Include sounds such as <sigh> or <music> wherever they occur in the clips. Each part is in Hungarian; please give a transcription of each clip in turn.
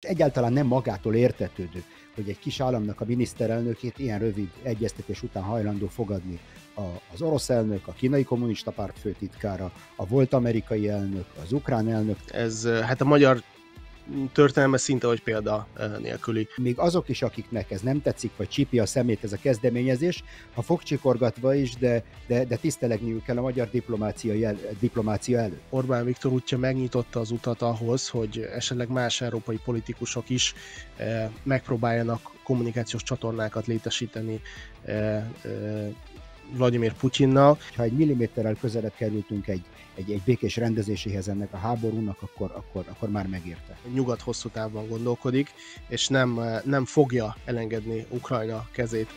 Egyáltalán nem magától értetődő, hogy egy kis államnak a miniszterelnökét ilyen rövid egyeztetés után hajlandó fogadni a, az orosz elnök, a kínai kommunista párt főtitkára, a volt amerikai elnök, az ukrán elnök. Ez hát a magyar történelme szinte vagy példa nélküli. Még azok is, akiknek ez nem tetszik, vagy csípi a szemét ez a kezdeményezés, ha fogcsikorgatva is, de, de, de tisztelegniük kell a magyar diplomácia, jel, diplomácia előtt. Orbán Viktor útja megnyitotta az utat ahhoz, hogy esetleg más európai politikusok is megpróbáljanak kommunikációs csatornákat létesíteni Vladimir Putyinnal. Ha egy milliméterrel közelebb kerültünk egy, egy, egy békés rendezéséhez ennek a háborúnak, akkor, akkor, akkor már megérte. Nyugat hosszú távban gondolkodik, és nem, nem fogja elengedni Ukrajna kezét.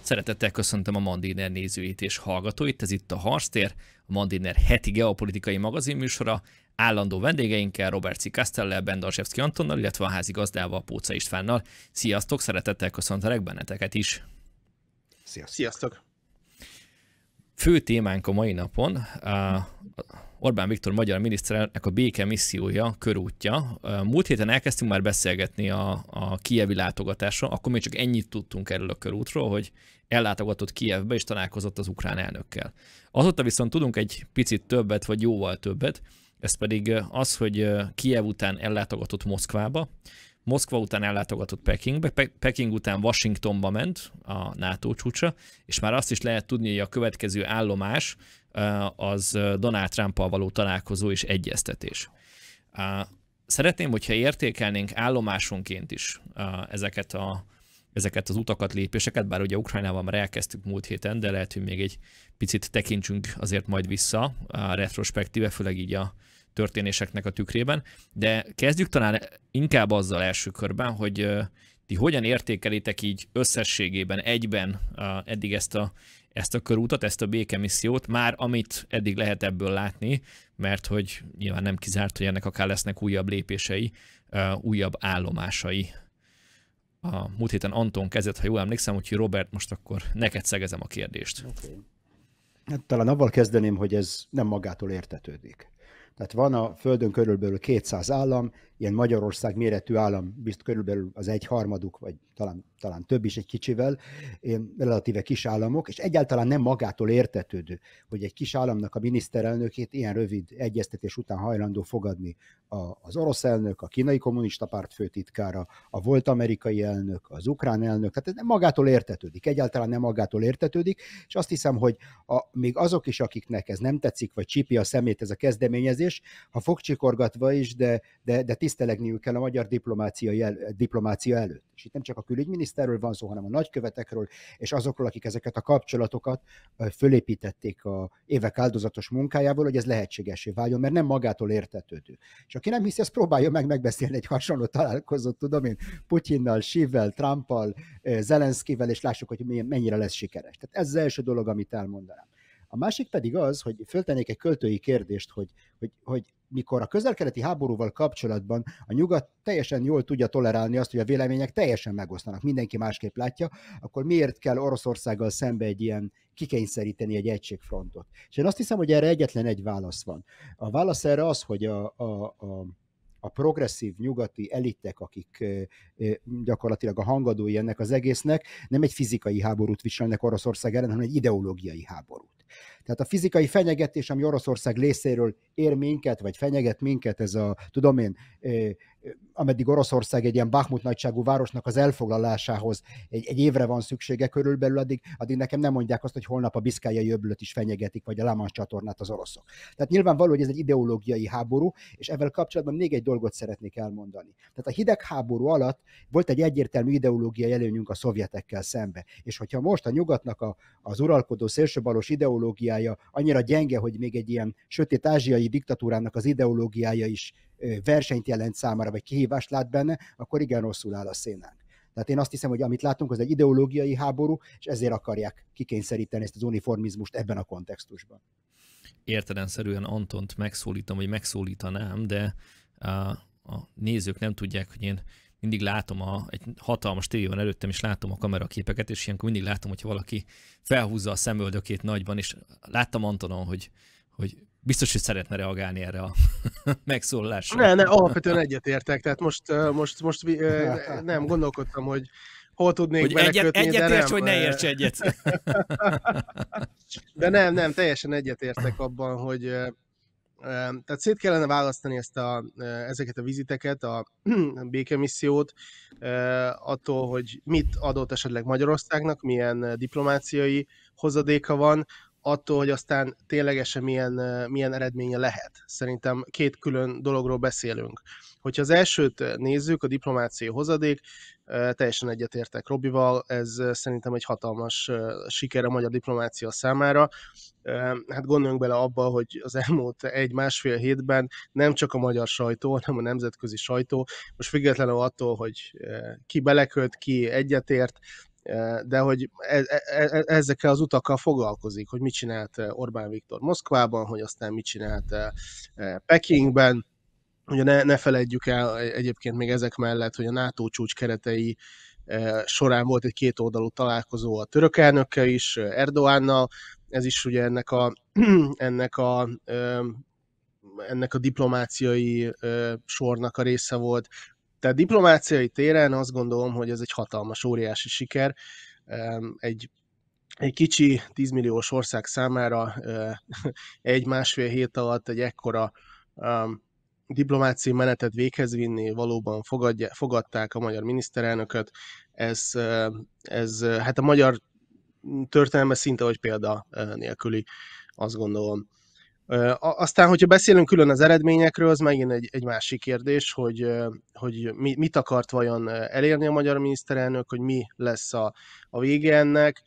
Szeretettel köszöntöm a Mandiner nézőit és hallgatóit, ez itt a Harstér a Mandiner heti geopolitikai magazinműsora, állandó vendégeinkkel, Robert C. Castellel, Bendarsevszki Antonnal, illetve a házigazdával, Póca Istvánnal. Sziasztok, szeretettel köszöntelek benneteket is. Sziasztok. Sziasztok. Fő témánk a mai napon a Orbán Viktor magyar miniszterelnök a béke missziója, körútja. Múlt héten elkezdtünk már beszélgetni a, a kievi látogatásról, akkor még csak ennyit tudtunk erről a körútról, hogy ellátogatott Kievbe és találkozott az ukrán elnökkel. Azóta viszont tudunk egy picit többet, vagy jóval többet, ez pedig az, hogy Kiev után ellátogatott Moszkvába, Moszkva után ellátogatott Pekingbe, Pe- Peking után Washingtonba ment a NATO csúcsa, és már azt is lehet tudni, hogy a következő állomás az Donald trump való találkozó és egyeztetés. Szeretném, hogyha értékelnénk állomásonként is ezeket a ezeket az utakat, lépéseket, bár ugye Ukrajnában már elkezdtük múlt héten, de lehet, hogy még egy picit tekintsünk azért majd vissza a retrospektíve, főleg így a, történéseknek a tükrében, de kezdjük talán inkább azzal első körben, hogy ti hogyan értékelitek így összességében, egyben eddig ezt a, ezt a körútat, ezt a békemissziót, már amit eddig lehet ebből látni, mert hogy nyilván nem kizárt, hogy ennek akár lesznek újabb lépései, újabb állomásai. A múlt héten Anton kezdett, ha jól emlékszem, úgyhogy Robert, most akkor neked szegezem a kérdést. Okay. Hát, talán avval kezdeném, hogy ez nem magától értetődik. Tehát van a Földön körülbelül 200 állam, ilyen Magyarország méretű állam, bizt körülbelül az egy harmaduk, vagy talán, talán több is egy kicsivel, relatíve kis államok, és egyáltalán nem magától értetődő, hogy egy kis államnak a miniszterelnökét ilyen rövid egyeztetés után hajlandó fogadni az orosz elnök, a kínai kommunista párt főtitkára, a volt amerikai elnök, az ukrán elnök, tehát ez nem magától értetődik, egyáltalán nem magától értetődik, és azt hiszem, hogy a, még azok is, akiknek ez nem tetszik, vagy csípi a szemét ez a kezdeményezés, ha fogcsikorgatva is, de, de, de tisztelegniük kell a magyar diplomácia, jel, diplomácia előtt. És itt nem csak a külügyminiszterről van szó, hanem a nagykövetekről, és azokról, akik ezeket a kapcsolatokat fölépítették a évek áldozatos munkájával, hogy ez lehetségesé váljon, mert nem magától értetődő. És aki nem hiszi, ezt próbálja meg megbeszélni egy hasonló találkozót, tudom én, Putyinnal, Sivvel, Trumpal, Zelenszkivel, és lássuk, hogy mennyire lesz sikeres. Tehát ez az első dolog, amit elmondanám. A másik pedig az, hogy föltenék egy költői kérdést, hogy, hogy, hogy mikor a közelkeleti háborúval kapcsolatban a nyugat teljesen jól tudja tolerálni azt, hogy a vélemények teljesen megosztanak, mindenki másképp látja, akkor miért kell Oroszországgal szembe egy ilyen kikényszeríteni egy egységfrontot? És én azt hiszem, hogy erre egyetlen egy válasz van. A válasz erre az, hogy a, a, a a progresszív nyugati elitek, akik gyakorlatilag a hangadói ennek az egésznek, nem egy fizikai háborút viselnek Oroszország ellen, hanem egy ideológiai háborút. Tehát a fizikai fenyegetés, ami Oroszország részéről ér minket, vagy fenyeget minket, ez a, tudom én, ameddig Oroszország egy ilyen Bakhmut nagyságú városnak az elfoglalásához egy, egy évre van szüksége körülbelül, addig, addig nekem nem mondják azt, hogy holnap a Biszkája jövőt is fenyegetik, vagy a Lámans csatornát az oroszok. Tehát nyilvánvaló, hogy ez egy ideológiai háború, és ezzel kapcsolatban még egy dolgot szeretnék elmondani. Tehát a hidegháború alatt volt egy egyértelmű ideológiai előnyünk a szovjetekkel szembe. És hogyha most a nyugatnak a, az uralkodó szélsőbalos ideológiája annyira gyenge, hogy még egy ilyen sötét ázsiai diktatúrának az ideológiája is versenyt jelent számára, vagy kihívást lát benne, akkor igen rosszul áll a szénánk. Tehát én azt hiszem, hogy amit látunk, az egy ideológiai háború, és ezért akarják kikényszeríteni ezt az uniformizmust ebben a kontextusban. Értelenszerűen Antont megszólítom, vagy megszólítanám, de a, a nézők nem tudják, hogy én mindig látom, a, egy hatalmas tévé van előttem, és látom a kameraképeket, és ilyenkor mindig látom, hogy valaki felhúzza a szemöldökét nagyban, és láttam Antonon, hogy, hogy biztos, hogy szeretne reagálni erre a <laughs> megszólalásra. Ne, ne, alapvetően egyetértek, tehát most, most, most nem, gondolkodtam, hogy hol tudnék hogy belekötni, egyet, egyet érts, hogy ne érts egyet. <laughs> De nem, nem, teljesen egyetértek abban, hogy tehát szét kellene választani ezt a, ezeket a viziteket, a, a <clears throat> békemissziót, attól, hogy mit adott esetleg Magyarországnak, milyen diplomáciai hozadéka van, attól, hogy aztán ténylegesen milyen, milyen eredménye lehet. Szerintem két külön dologról beszélünk. Hogyha az elsőt nézzük, a diplomáciai hozadék, teljesen egyetértek Robival, ez szerintem egy hatalmas siker a magyar diplomácia számára. Hát gondoljunk bele abba, hogy az elmúlt egy-másfél hétben nem csak a magyar sajtó, hanem a nemzetközi sajtó, most függetlenül attól, hogy ki belekölt, ki egyetért, de hogy e, e, e, ezekkel az utakkal foglalkozik, hogy mit csinált Orbán Viktor Moszkvában, hogy aztán mit csinált Pekingben, Ugye ne, ne felejtjük el egyébként még ezek mellett, hogy a NATO csúcs keretei során volt egy kétoldalú találkozó a török elnökkel is, Erdoánnal, ez is ugye ennek a, <clears throat> ennek a ennek a diplomáciai sornak a része volt. Tehát diplomáciai téren azt gondolom, hogy ez egy hatalmas, óriási siker. Egy egy kicsi 10 milliós ország számára <laughs> egy-másfél hét alatt egy ekkora diplomáciai menetet véghez vinni, valóban fogadja, fogadták a magyar miniszterelnököt. Ez, ez hát a magyar történelme szinte, hogy példa nélküli, azt gondolom. Aztán, hogyha beszélünk külön az eredményekről, az megint egy, egy másik kérdés, hogy, hogy mit akart vajon elérni a magyar miniszterelnök, hogy mi lesz a, a vége ennek.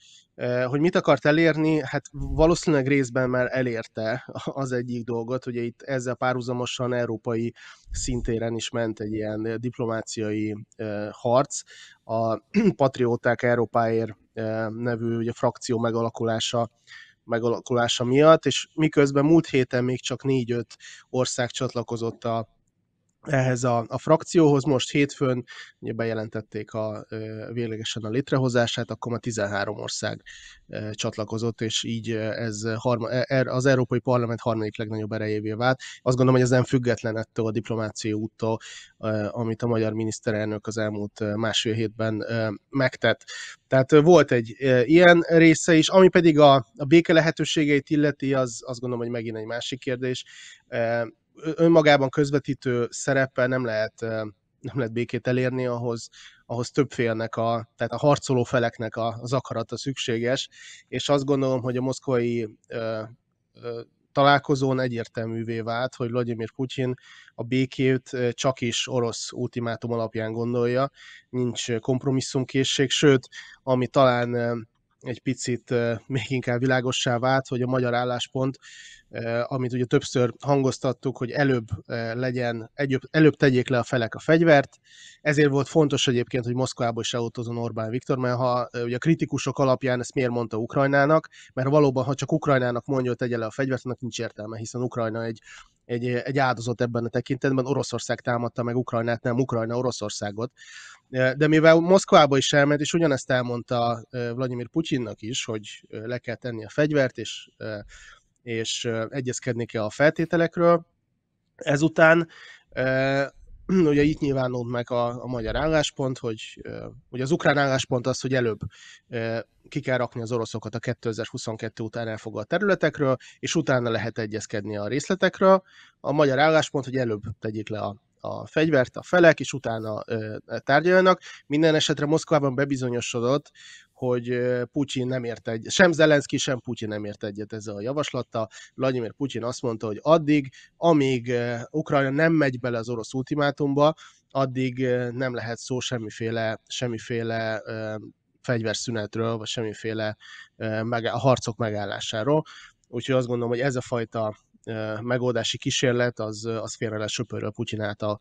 Hogy mit akart elérni, hát valószínűleg részben már elérte <laughs> az egyik dolgot, ugye itt ezzel párhuzamosan európai szintéren is ment egy ilyen diplomáciai harc, a <clears throat> Patrióták Európáért nevű ugye, frakció megalakulása megalakulása miatt, és miközben múlt héten még csak 4-5 ország csatlakozott a ehhez a, a frakcióhoz. Most hétfőn ugye bejelentették a, véglegesen a létrehozását, akkor már 13 ország csatlakozott, és így ez harma, e, er, az Európai Parlament harmadik legnagyobb erejévé vált. Azt gondolom, hogy ez nem független ettől a diplomáciai úttól, amit a magyar miniszterelnök az elmúlt másfél hétben megtett. Tehát volt egy ilyen része is, ami pedig a, a béke lehetőségeit illeti, az azt gondolom, hogy megint egy másik kérdés önmagában közvetítő szereppel nem lehet, nem lehet békét elérni, ahhoz, ahhoz több félnek, a, tehát a harcoló feleknek a, az akarata szükséges, és azt gondolom, hogy a moszkvai ö, ö, találkozón egyértelművé vált, hogy Vladimir Putyin a békét csak is orosz ultimátum alapján gondolja, nincs kompromisszumkészség, sőt, ami talán egy picit még inkább világossá vált, hogy a magyar álláspont, amit ugye többször hangoztattuk, hogy előbb legyen, előbb, előbb tegyék le a felek a fegyvert, ezért volt fontos egyébként, hogy Moszkvába is elutazon Orbán Viktor, mert ha ugye a kritikusok alapján ezt miért mondta Ukrajnának, mert valóban, ha csak Ukrajnának mondja, hogy tegye le a fegyvert, annak nincs értelme, hiszen Ukrajna egy egy, egy áldozat ebben a tekintetben. Oroszország támadta meg Ukrajnát, nem Ukrajna Oroszországot. De mivel Moszkvába is elment, és ugyanezt elmondta Vladimir Putyinnak is, hogy le kell tenni a fegyvert, és, és egyezkedni kell a feltételekről, ezután <clears throat> ugye itt nyilvánult meg a, a magyar álláspont, hogy ugye az ukrán álláspont az, hogy előbb ki kell rakni az oroszokat a 2022 után elfoglalt területekről, és utána lehet egyezkedni a részletekről. A magyar álláspont, hogy előbb tegyék le a, a fegyvert a felek, és utána ö, tárgyaljanak. Minden esetre Moszkvában bebizonyosodott, hogy Putyin nem ért egy, sem Zelenszky, sem Putyin nem ért egyet ezzel a javaslattal. Vladimir Putyin azt mondta, hogy addig, amíg Ukrajna nem megy bele az orosz ultimátumba, addig nem lehet szó semmiféle, semmiféle fegyverszünetről, vagy semmiféle harcok megállásáról. Úgyhogy azt gondolom, hogy ez a fajta megoldási kísérlet az, az félre lesz söpörve Putyin által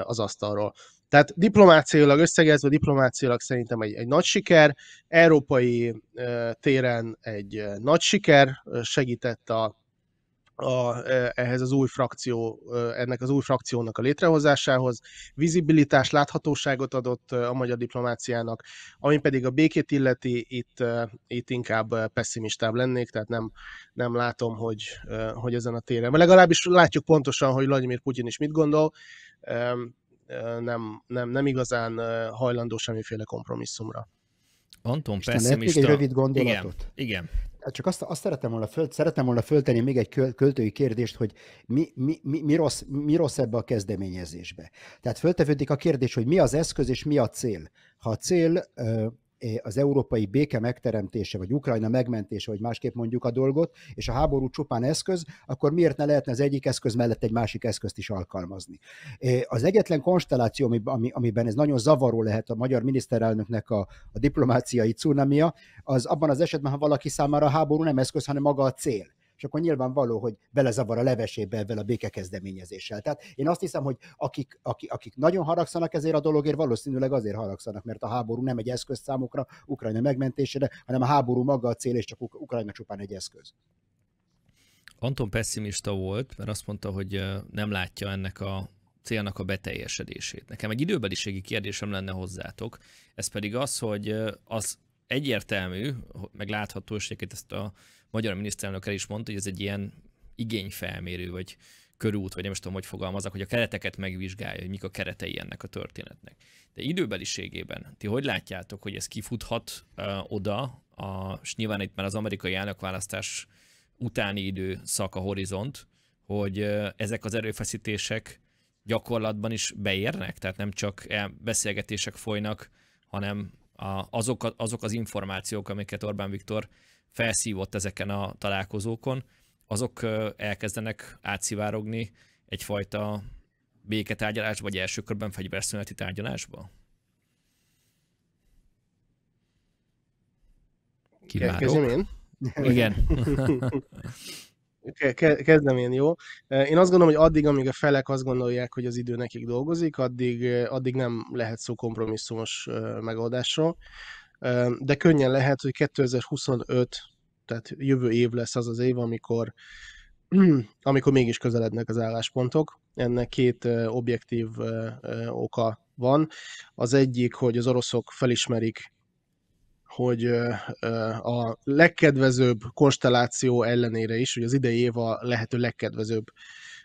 az asztalról. Tehát diplomáciailag összegezve, diplomáciailag szerintem egy, egy nagy siker, európai téren egy nagy siker, segített a a, e, ehhez az új frakció, e, ennek az új frakciónak a létrehozásához. Vizibilitás, láthatóságot adott e, a magyar diplomáciának, ami pedig a békét illeti, itt, itt inkább pessimistább lennék, tehát nem, nem látom, hogy, hogy ezen a téren. Mert legalábbis látjuk pontosan, hogy Vladimir Putyin is mit gondol, nem, nem, nem igazán hajlandó semmiféle kompromisszumra. Anton Isten, pessimista. Még egy rövid gondolatot. Igen, igen. Hát csak azt, azt szeretem, volna föl, szeretem volna föltenni még egy költői kérdést, hogy mi, mi, mi, mi, rossz, mi rossz ebbe a kezdeményezésbe. Tehát föltevődik a kérdés, hogy mi az eszköz és mi a cél. Ha a cél az európai béke megteremtése, vagy Ukrajna megmentése, vagy másképp mondjuk a dolgot, és a háború csupán eszköz, akkor miért ne lehetne az egyik eszköz mellett egy másik eszközt is alkalmazni? Az egyetlen konstelláció, ami, amiben ez nagyon zavaró lehet a magyar miniszterelnöknek a, a diplomáciai cunamia, az abban az esetben, ha valaki számára a háború nem eszköz, hanem maga a cél és akkor nyilvánvaló, hogy belezavar a levesébe ebben a békekezdeményezéssel. Tehát én azt hiszem, hogy akik, akik, akik nagyon haragszanak ezért a dologért, valószínűleg azért haragszanak, mert a háború nem egy eszköz számukra Ukrajna megmentésére, hanem a háború maga a cél, és csak Ukrajna csupán egy eszköz. Anton pessimista volt, mert azt mondta, hogy nem látja ennek a célnak a beteljesedését. Nekem egy időbeliségi kérdésem lenne hozzátok, ez pedig az, hogy az egyértelmű, meg látható, és ezt a magyar miniszterelnök el is mondta, hogy ez egy ilyen igényfelmérő, vagy körút, vagy nem is tudom, hogy fogalmazok, hogy a kereteket megvizsgálja, hogy mik a keretei ennek a történetnek. De időbeliségében, ti hogy látjátok, hogy ez kifuthat uh, oda, a, és nyilván itt már az amerikai elnökválasztás utáni időszak a horizont, hogy uh, ezek az erőfeszítések gyakorlatban is beérnek, tehát nem csak e, beszélgetések folynak, hanem a, azok, a, azok az információk, amiket Orbán Viktor felszívott ezeken a találkozókon, azok elkezdenek átszivárogni egyfajta béketárgyalásba, vagy első körben fegyverszüneti tárgyalásba? Kivárok. Kezdem én? Igen. Kezdem én, jó? Én azt gondolom, hogy addig, amíg a felek azt gondolják, hogy az idő nekik dolgozik, addig, addig nem lehet szó kompromisszumos megoldásról de könnyen lehet, hogy 2025, tehát jövő év lesz az az év, amikor <clears throat> amikor mégis közelednek az álláspontok. Ennek két objektív oka van. Az egyik, hogy az oroszok felismerik, hogy a legkedvezőbb konstelláció ellenére is, hogy az idei év a lehető legkedvezőbb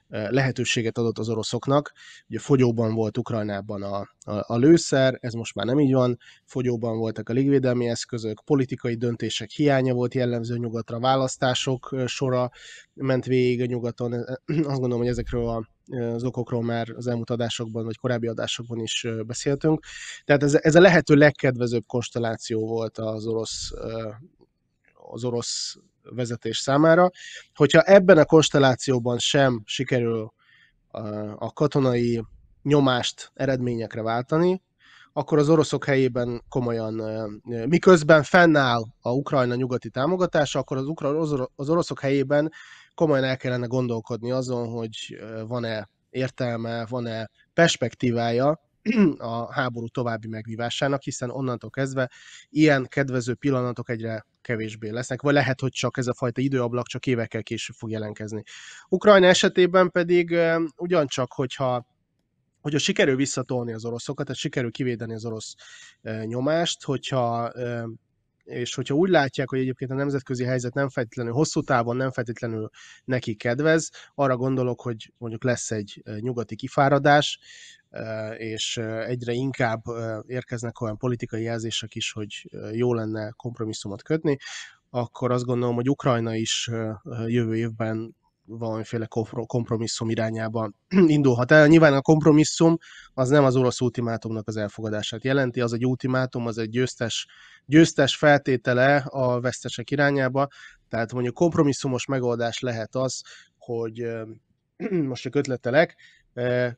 lehetőséget adott az oroszoknak. Ugye fogyóban volt Ukrajnában a, a, a lőszer, ez most már nem így van, fogyóban voltak a légvédelmi eszközök, politikai döntések hiánya volt jellemző nyugatra, választások sora ment végig a nyugaton. Azt gondolom, hogy ezekről a az okokról már az elmúlt adásokban, vagy korábbi adásokban is beszéltünk. Tehát ez, ez a lehető legkedvezőbb konstelláció volt az orosz az orosz vezetés számára. Hogyha ebben a konstellációban sem sikerül a katonai nyomást eredményekre váltani, akkor az oroszok helyében komolyan, miközben fennáll a Ukrajna nyugati támogatása, akkor az, ukra, az oroszok helyében komolyan el kellene gondolkodni azon, hogy van-e értelme, van-e perspektívája <clears throat> a háború további megvívásának, hiszen onnantól kezdve ilyen kedvező pillanatok egyre kevésbé lesznek, vagy lehet, hogy csak ez a fajta időablak csak évekkel később fog jelentkezni. Ukrajna esetében pedig ugyancsak, hogyha hogyha sikerül visszatolni az oroszokat, tehát sikerül kivédeni az orosz nyomást, hogyha és hogyha úgy látják, hogy egyébként a nemzetközi helyzet nem feltétlenül hosszú távon, nem feltétlenül neki kedvez, arra gondolok, hogy mondjuk lesz egy nyugati kifáradás, és egyre inkább érkeznek olyan politikai jelzések is, hogy jó lenne kompromisszumot kötni, akkor azt gondolom, hogy Ukrajna is jövő évben valamiféle kompromisszum irányában <clears throat> indulhat el. Nyilván a kompromisszum az nem az orosz ultimátumnak az elfogadását jelenti, az egy ultimátum, az egy győztes, győztes feltétele a vesztesek irányába, tehát mondjuk kompromisszumos megoldás lehet az, hogy <clears throat> most csak ötletelek,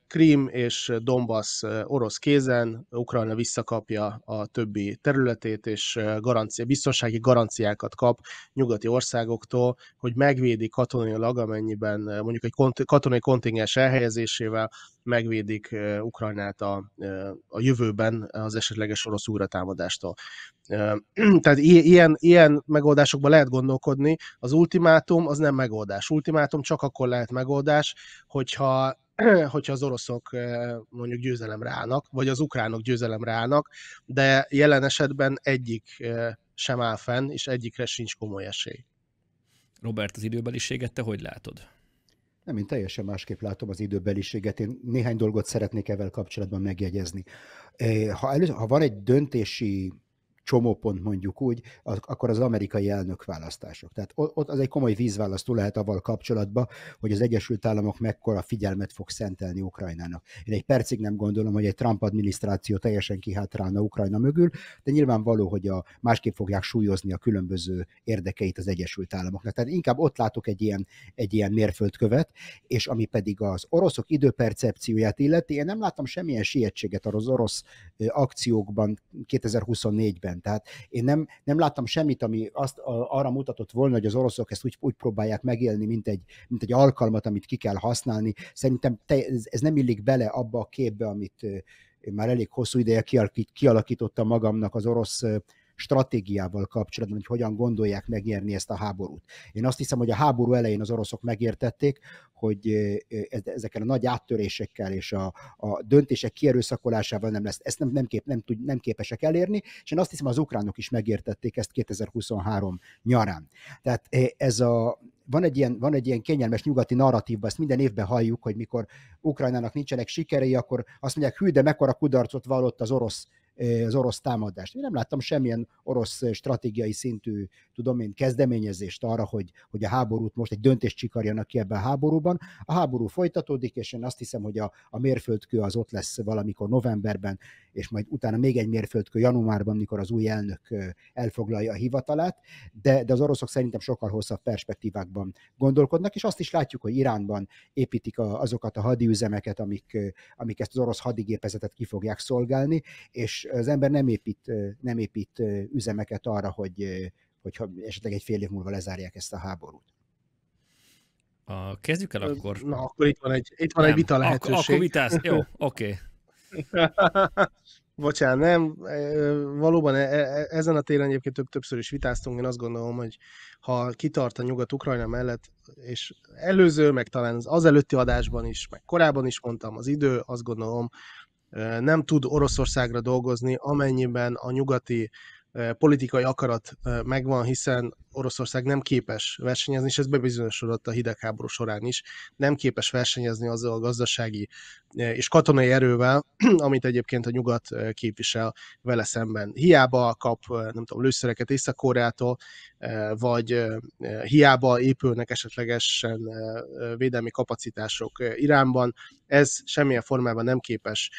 Krím és Donbass orosz kézen, Ukrajna visszakapja a többi területét, és garancia, biztonsági garanciákat kap nyugati országoktól, hogy megvédi katonailag, amennyiben mondjuk egy katonai kontingens elhelyezésével megvédik Ukrajnát a, a jövőben az esetleges orosz újratámadástól. <clears throat> Tehát ilyen, ilyen megoldásokba lehet gondolkodni. Az ultimátum az nem megoldás. Ultimátum csak akkor lehet megoldás, hogyha <clears throat> hogyha az oroszok eh, mondjuk győzelemre állnak, vagy az ukránok győzelemre állnak, de jelen esetben egyik eh, sem áll fenn, és egyikre sincs komoly esély. Robert, az időbeliséget te hogy látod? Nem, én teljesen másképp látom az időbeliséget. Én néhány dolgot szeretnék ezzel kapcsolatban megjegyezni. Eh, ha, először, ha van egy döntési csomópont mondjuk úgy, akkor az amerikai elnök választások. Tehát ott az egy komoly vízválasztó lehet avval kapcsolatban, hogy az Egyesült Államok mekkora figyelmet fog szentelni Ukrajnának. Én egy percig nem gondolom, hogy egy Trump adminisztráció teljesen kihátrálna Ukrajna mögül, de nyilvánvaló, hogy a, másképp fogják súlyozni a különböző érdekeit az Egyesült Államoknak. Tehát inkább ott látok egy ilyen, egy ilyen mérföldkövet, és ami pedig az oroszok időpercepcióját illeti, én nem láttam semmilyen sietséget az orosz akciókban 2024-ben minden. Tehát én nem, nem láttam semmit, ami azt, a, arra mutatott volna, hogy az oroszok ezt úgy, úgy próbálják megélni, mint egy, mint egy alkalmat, amit ki kell használni. Szerintem te, ez, ez nem illik bele abba a képbe, amit, én már elég hosszú ideje kialakítottam magamnak az orosz stratégiával kapcsolatban, hogy hogyan gondolják megnyerni ezt a háborút. Én azt hiszem, hogy a háború elején az oroszok megértették, hogy ezekkel a nagy áttörésekkel és a, a döntések kierőszakolásával nem lesz, ezt nem, nem, kép, nem, tud, nem képesek elérni, és én azt hiszem, az ukránok is megértették ezt 2023 nyarán. Tehát ez a, van egy, ilyen, van egy ilyen kényelmes nyugati narratívban, ezt minden évben halljuk, hogy mikor Ukrajnának nincsenek sikerei, akkor azt mondják, hű, de mekkora kudarcot vallott az orosz az orosz támadást. Én nem láttam semmilyen orosz stratégiai szintű, tudom én, kezdeményezést arra, hogy, hogy a háborút most egy döntést csikarjanak ki ebben a háborúban. A háború folytatódik, és én azt hiszem, hogy a, a mérföldkő az ott lesz valamikor novemberben, és majd utána még egy mérföldkő januárban, mikor az új elnök elfoglalja a hivatalát, de, de az oroszok szerintem sokkal hosszabb perspektívákban gondolkodnak, és azt is látjuk, hogy Iránban építik a, azokat a hadiüzemeket, amik, amik ezt az orosz hadigépezetet ki fogják szolgálni, és az ember nem épít, nem épít üzemeket arra, hogy, hogy esetleg egy fél év múlva lezárják ezt a háborút. A, kezdjük el akkor. Na, akkor itt van egy, itt van nem, egy vita lehetőség. Ak- akkor vitász. Jó, <laughs> oké. Okay. <laughs> Bocsánat, nem. Valóban e, e- ezen a téren egyébként több többször is vitáztunk. Én azt gondolom, hogy ha kitart a Nyugat-Ukrajna mellett, és előző, meg talán az, az előtti adásban is, meg korábban is mondtam, az idő, azt gondolom, nem tud Oroszországra dolgozni, amennyiben a nyugati politikai akarat megvan, hiszen Oroszország nem képes versenyezni, és ez bebizonyosodott a hidegháború során is, nem képes versenyezni azzal a gazdasági és katonai erővel, <clears throat> amit egyébként a nyugat képvisel vele szemben. Hiába kap, nem tudom, lőszereket Észak-Koreától, vagy hiába épülnek esetlegesen védelmi kapacitások Iránban, ez semmilyen formában nem képes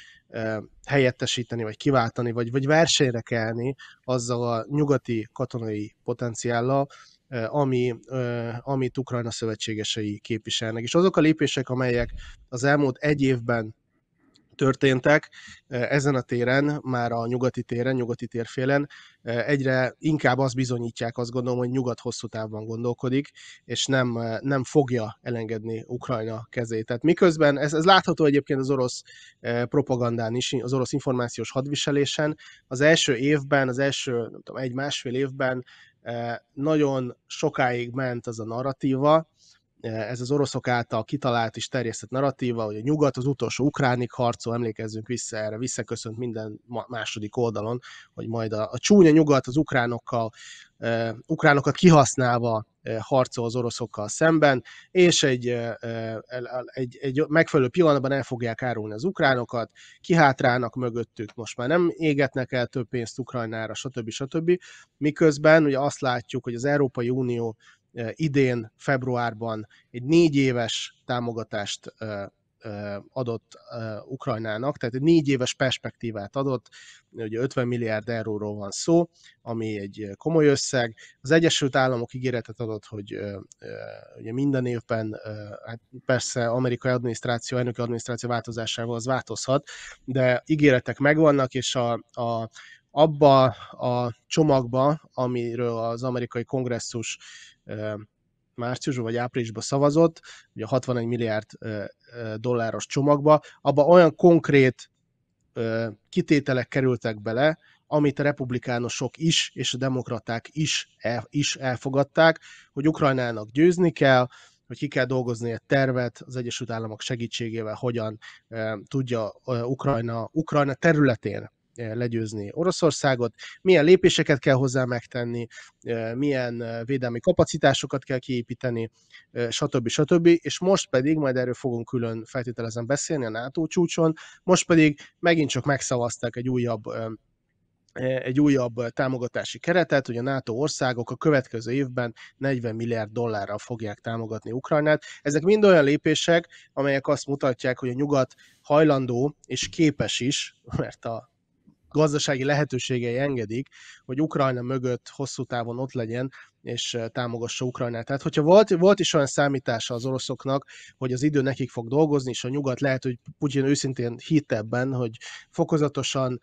helyettesíteni, vagy kiváltani, vagy, vagy versenyre kelni azzal a nyugati katonai potenciállal, ami, amit Ukrajna szövetségesei képviselnek. És azok a lépések, amelyek az elmúlt egy évben történtek. E, ezen a téren, már a nyugati téren, nyugati térfélen e, egyre inkább azt bizonyítják, azt gondolom, hogy nyugat hosszú távban gondolkodik, és nem, e, nem fogja elengedni Ukrajna kezét. Tehát miközben, ez, ez látható egyébként az orosz propagandán is, az orosz információs hadviselésen, az első évben, az első egy-másfél évben nagyon sokáig ment az a narratíva, ez az oroszok által kitalált és terjesztett narratíva, hogy a nyugat az utolsó ukránik harcol, emlékezzünk vissza erre, visszaköszönt minden második oldalon, hogy majd a, a csúnya nyugat az ukránokkal, uh, ukránokat kihasználva uh, harcol az oroszokkal szemben, és egy, uh, egy, egy megfelelő pillanatban el fogják árulni az ukránokat, kihátrálnak mögöttük, most már nem égetnek el több pénzt Ukrajnára, stb. stb. Miközben ugye azt látjuk, hogy az Európai Unió idén, februárban egy négy éves támogatást adott Ukrajnának, tehát egy négy éves perspektívát adott, ugye 50 milliárd euróról van szó, ami egy komoly összeg. Az Egyesült Államok ígéretet adott, hogy ugye minden évben, hát persze amerikai adminisztráció, elnöki adminisztráció változásával az változhat, de ígéretek megvannak, és a, a abba a csomagba, amiről az amerikai kongresszus márciusban vagy áprilisban szavazott, ugye a 61 milliárd dolláros csomagba, abba olyan konkrét kitételek kerültek bele, amit a republikánusok is és a demokraták is, el, is elfogadták, hogy Ukrajnának győzni kell, hogy ki kell dolgozni egy tervet az Egyesült Államok segítségével, hogyan e, tudja e, Ukrajna, Ukrajna területén legyőzni Oroszországot, milyen lépéseket kell hozzá megtenni, milyen védelmi kapacitásokat kell kiépíteni, stb. stb. És most pedig, majd erről fogunk külön feltételezem beszélni a NATO csúcson, most pedig megint csak megszavazták egy újabb egy újabb támogatási keretet, hogy a NATO országok a következő évben 40 milliárd dollárral fogják támogatni Ukrajnát. Ezek mind olyan lépések, amelyek azt mutatják, hogy a nyugat hajlandó és képes is, mert a gazdasági lehetőségei engedik, hogy Ukrajna mögött hosszú távon ott legyen, és támogassa Ukrajnát. Tehát, hogyha volt, volt is olyan számítása az oroszoknak, hogy az idő nekik fog dolgozni, és a nyugat lehet, hogy Putyin őszintén hitt ebben, hogy fokozatosan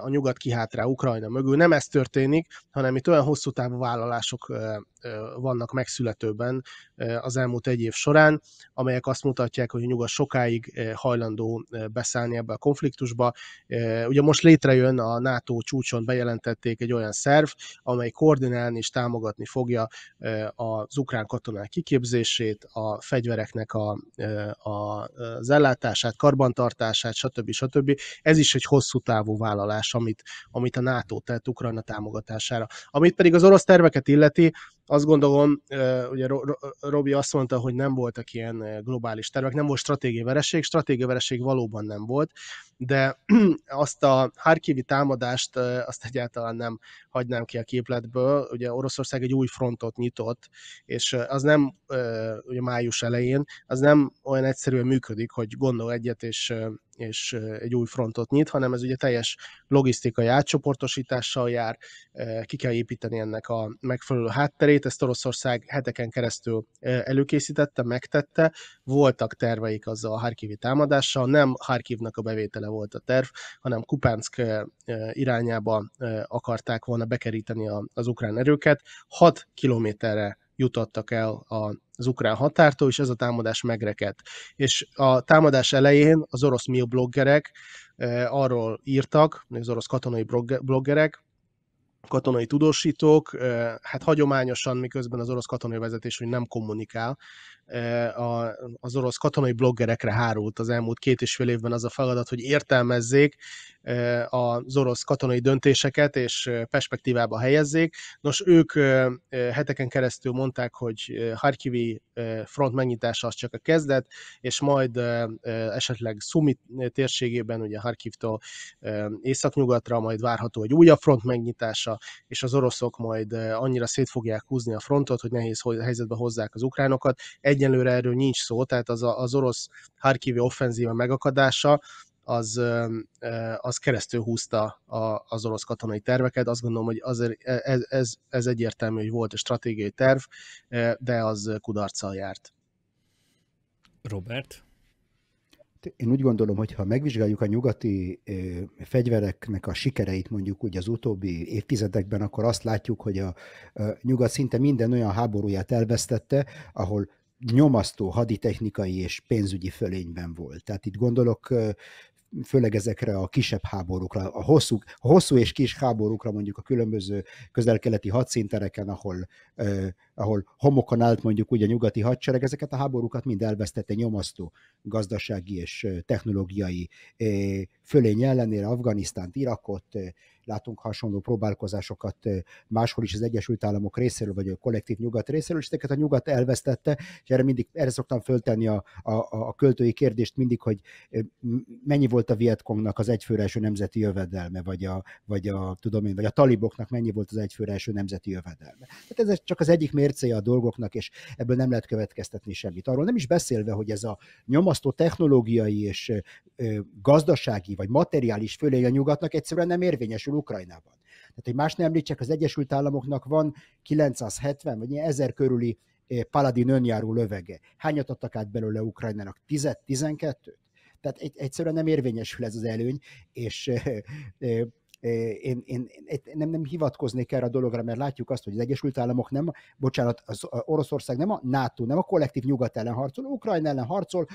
a nyugat rá Ukrajna mögül. Nem ez történik, hanem itt olyan hosszú távú vállalások vannak megszületőben az elmúlt egy év során, amelyek azt mutatják, hogy a nyugat sokáig hajlandó beszállni ebbe a konfliktusba. Ugye most létrejön a NATO csúcson bejelentették egy egy olyan szerv, amely koordinálni és támogatni fogja az ukrán katonák kiképzését, a fegyvereknek a, a, az ellátását, karbantartását, stb. stb. Ez is egy hosszú távú vállalás, amit, amit a NATO tett Ukrajna támogatására. Amit pedig az orosz terveket illeti, azt gondolom, ugye Robi azt mondta, hogy nem voltak ilyen globális tervek, nem volt stratégiai vereség, stratégiai vereség valóban nem volt, de <clears throat> azt a Harkivi támadást azt egyáltalán nem hagynám ki a képletből. Ugye Oroszország egy új frontot nyitott, és az nem ugye május elején, az nem olyan egyszerűen működik, hogy gondol egyet, és és egy új frontot nyit, hanem ez ugye teljes logisztikai átcsoportosítással jár, ki kell építeni ennek a megfelelő hátterét, ezt Oroszország heteken keresztül előkészítette, megtette, voltak terveik azzal a Harkivi támadással, nem Harkivnak a bevétele volt a terv, hanem Kupánszk irányába akarták volna bekeríteni az ukrán erőket, 6 kilométerre jutottak el az ukrán határtól, és ez a támadás megrekedt. És a támadás elején az orosz MIL bloggerek eh, arról írtak, az orosz katonai bloggerek, katonai tudósítók, hát hagyományosan, miközben az orosz katonai vezetés hogy nem kommunikál, az orosz katonai bloggerekre hárult az elmúlt két és fél évben az a feladat, hogy értelmezzék az orosz katonai döntéseket, és perspektívába helyezzék. Nos, ők heteken keresztül mondták, hogy Harkivi front megnyitása az csak a kezdet, és majd esetleg Sumi térségében, ugye Harkivtól északnyugatra, majd várható egy újabb front megnyitása, a, és az oroszok majd eh, annyira szét fogják húzni a frontot, hogy nehéz helyzetbe hozzák az ukránokat. Egyenlőre erről nincs szó, tehát az, a, az orosz Harkivi offenzíva megakadása, az, eh, az keresztül húzta az orosz katonai terveket. Azt gondolom, hogy az, ez, e, ez, ez egyértelmű, hogy volt egy stratégiai terv, eh, de az kudarccal járt. Robert? én úgy gondolom, hogy ha megvizsgáljuk a nyugati fegyvereknek a sikereit mondjuk úgy az utóbbi évtizedekben, akkor azt látjuk, hogy a, a nyugat szinte minden olyan háborúját elvesztette, ahol nyomasztó haditechnikai és pénzügyi fölényben volt. Tehát itt gondolok főleg ezekre a kisebb háborúkra, a hosszú, a hosszú és kis háborúkra mondjuk a különböző közel-keleti hadszíntereken, ahol, eh, ahol homokon állt mondjuk úgy a nyugati hadsereg, ezeket a háborúkat mind elvesztette nyomasztó gazdasági és technológiai eh, fölény ellenére Afganisztánt, Irakot, eh, látunk hasonló próbálkozásokat máshol is az Egyesült Államok részéről, vagy a kollektív nyugat részéről, és ezeket a nyugat elvesztette, és erre mindig, erre szoktam föltenni a, a, a költői kérdést mindig, hogy mennyi volt a Vietkongnak az egyfőre első nemzeti jövedelme, vagy a, vagy a tudom én, vagy a taliboknak mennyi volt az egyfőre első nemzeti jövedelme. Tehát ez csak az egyik mércéje a dolgoknak, és ebből nem lehet következtetni semmit. Arról nem is beszélve, hogy ez a nyomasztó technológiai és gazdasági vagy materiális fölé a nyugatnak egyszerűen nem érvényesül Ukrajnában. Tehát, hogy más nem említsek, az Egyesült Államoknak van 970 vagy 1000 körüli paladin önjáró lövege. Hányat adtak át belőle Ukrajnának? 10 12 Tehát egyszerűen nem érvényesül ez az előny, és én, én, én nem, nem hivatkoznék erre a dologra, mert látjuk azt, hogy az Egyesült Államok nem, bocsánat, az Oroszország nem a NATO, nem a kollektív nyugat ellen harcol, Ukrajna ellen harcol,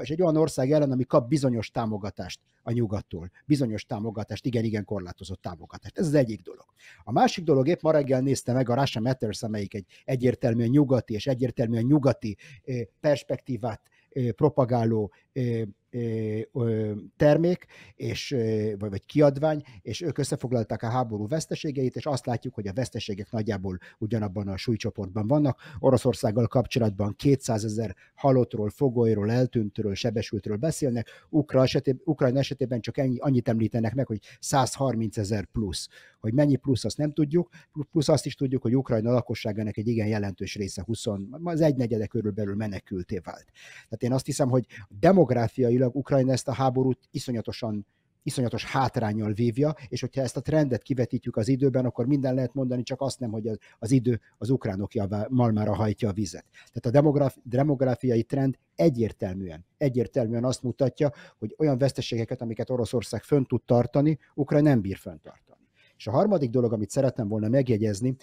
és egy olyan ország ellen, ami kap bizonyos támogatást a nyugattól. Bizonyos támogatást, igen, igen, korlátozott támogatást. Ez az egyik dolog. A másik dolog, épp ma reggel nézte meg a Russia Matters, amelyik egy egyértelműen nyugati és egyértelműen nyugati perspektívát propagáló termék, és, vagy, vagy kiadvány, és ők összefoglalták a háború veszteségeit, és azt látjuk, hogy a veszteségek nagyjából ugyanabban a súlycsoportban vannak. Oroszországgal kapcsolatban 200 ezer halottról, fogolyról, eltűntről, sebesültről beszélnek, Ukra esetében, Ukrajna esetében csak ennyi, annyit említenek meg, hogy 130 ezer plusz hogy mennyi plusz, azt nem tudjuk, plusz azt is tudjuk, hogy Ukrajna lakosságának egy igen jelentős része, 20, az egynegyede körülbelül menekülté vált. Tehát én azt hiszem, hogy demográfiailag Ukrajna ezt a háborút iszonyatosan iszonyatos hátrányjal vívja, és hogyha ezt a trendet kivetítjük az időben, akkor minden lehet mondani, csak azt nem, hogy az, az idő az ukránok malmára hajtja a vizet. Tehát a demográfiai trend egyértelműen, egyértelműen azt mutatja, hogy olyan veszteségeket, amiket Oroszország fönn tud tartani, Ukrajna nem bír fönntartani. tartani. És a harmadik dolog, amit szerettem volna megjegyezni,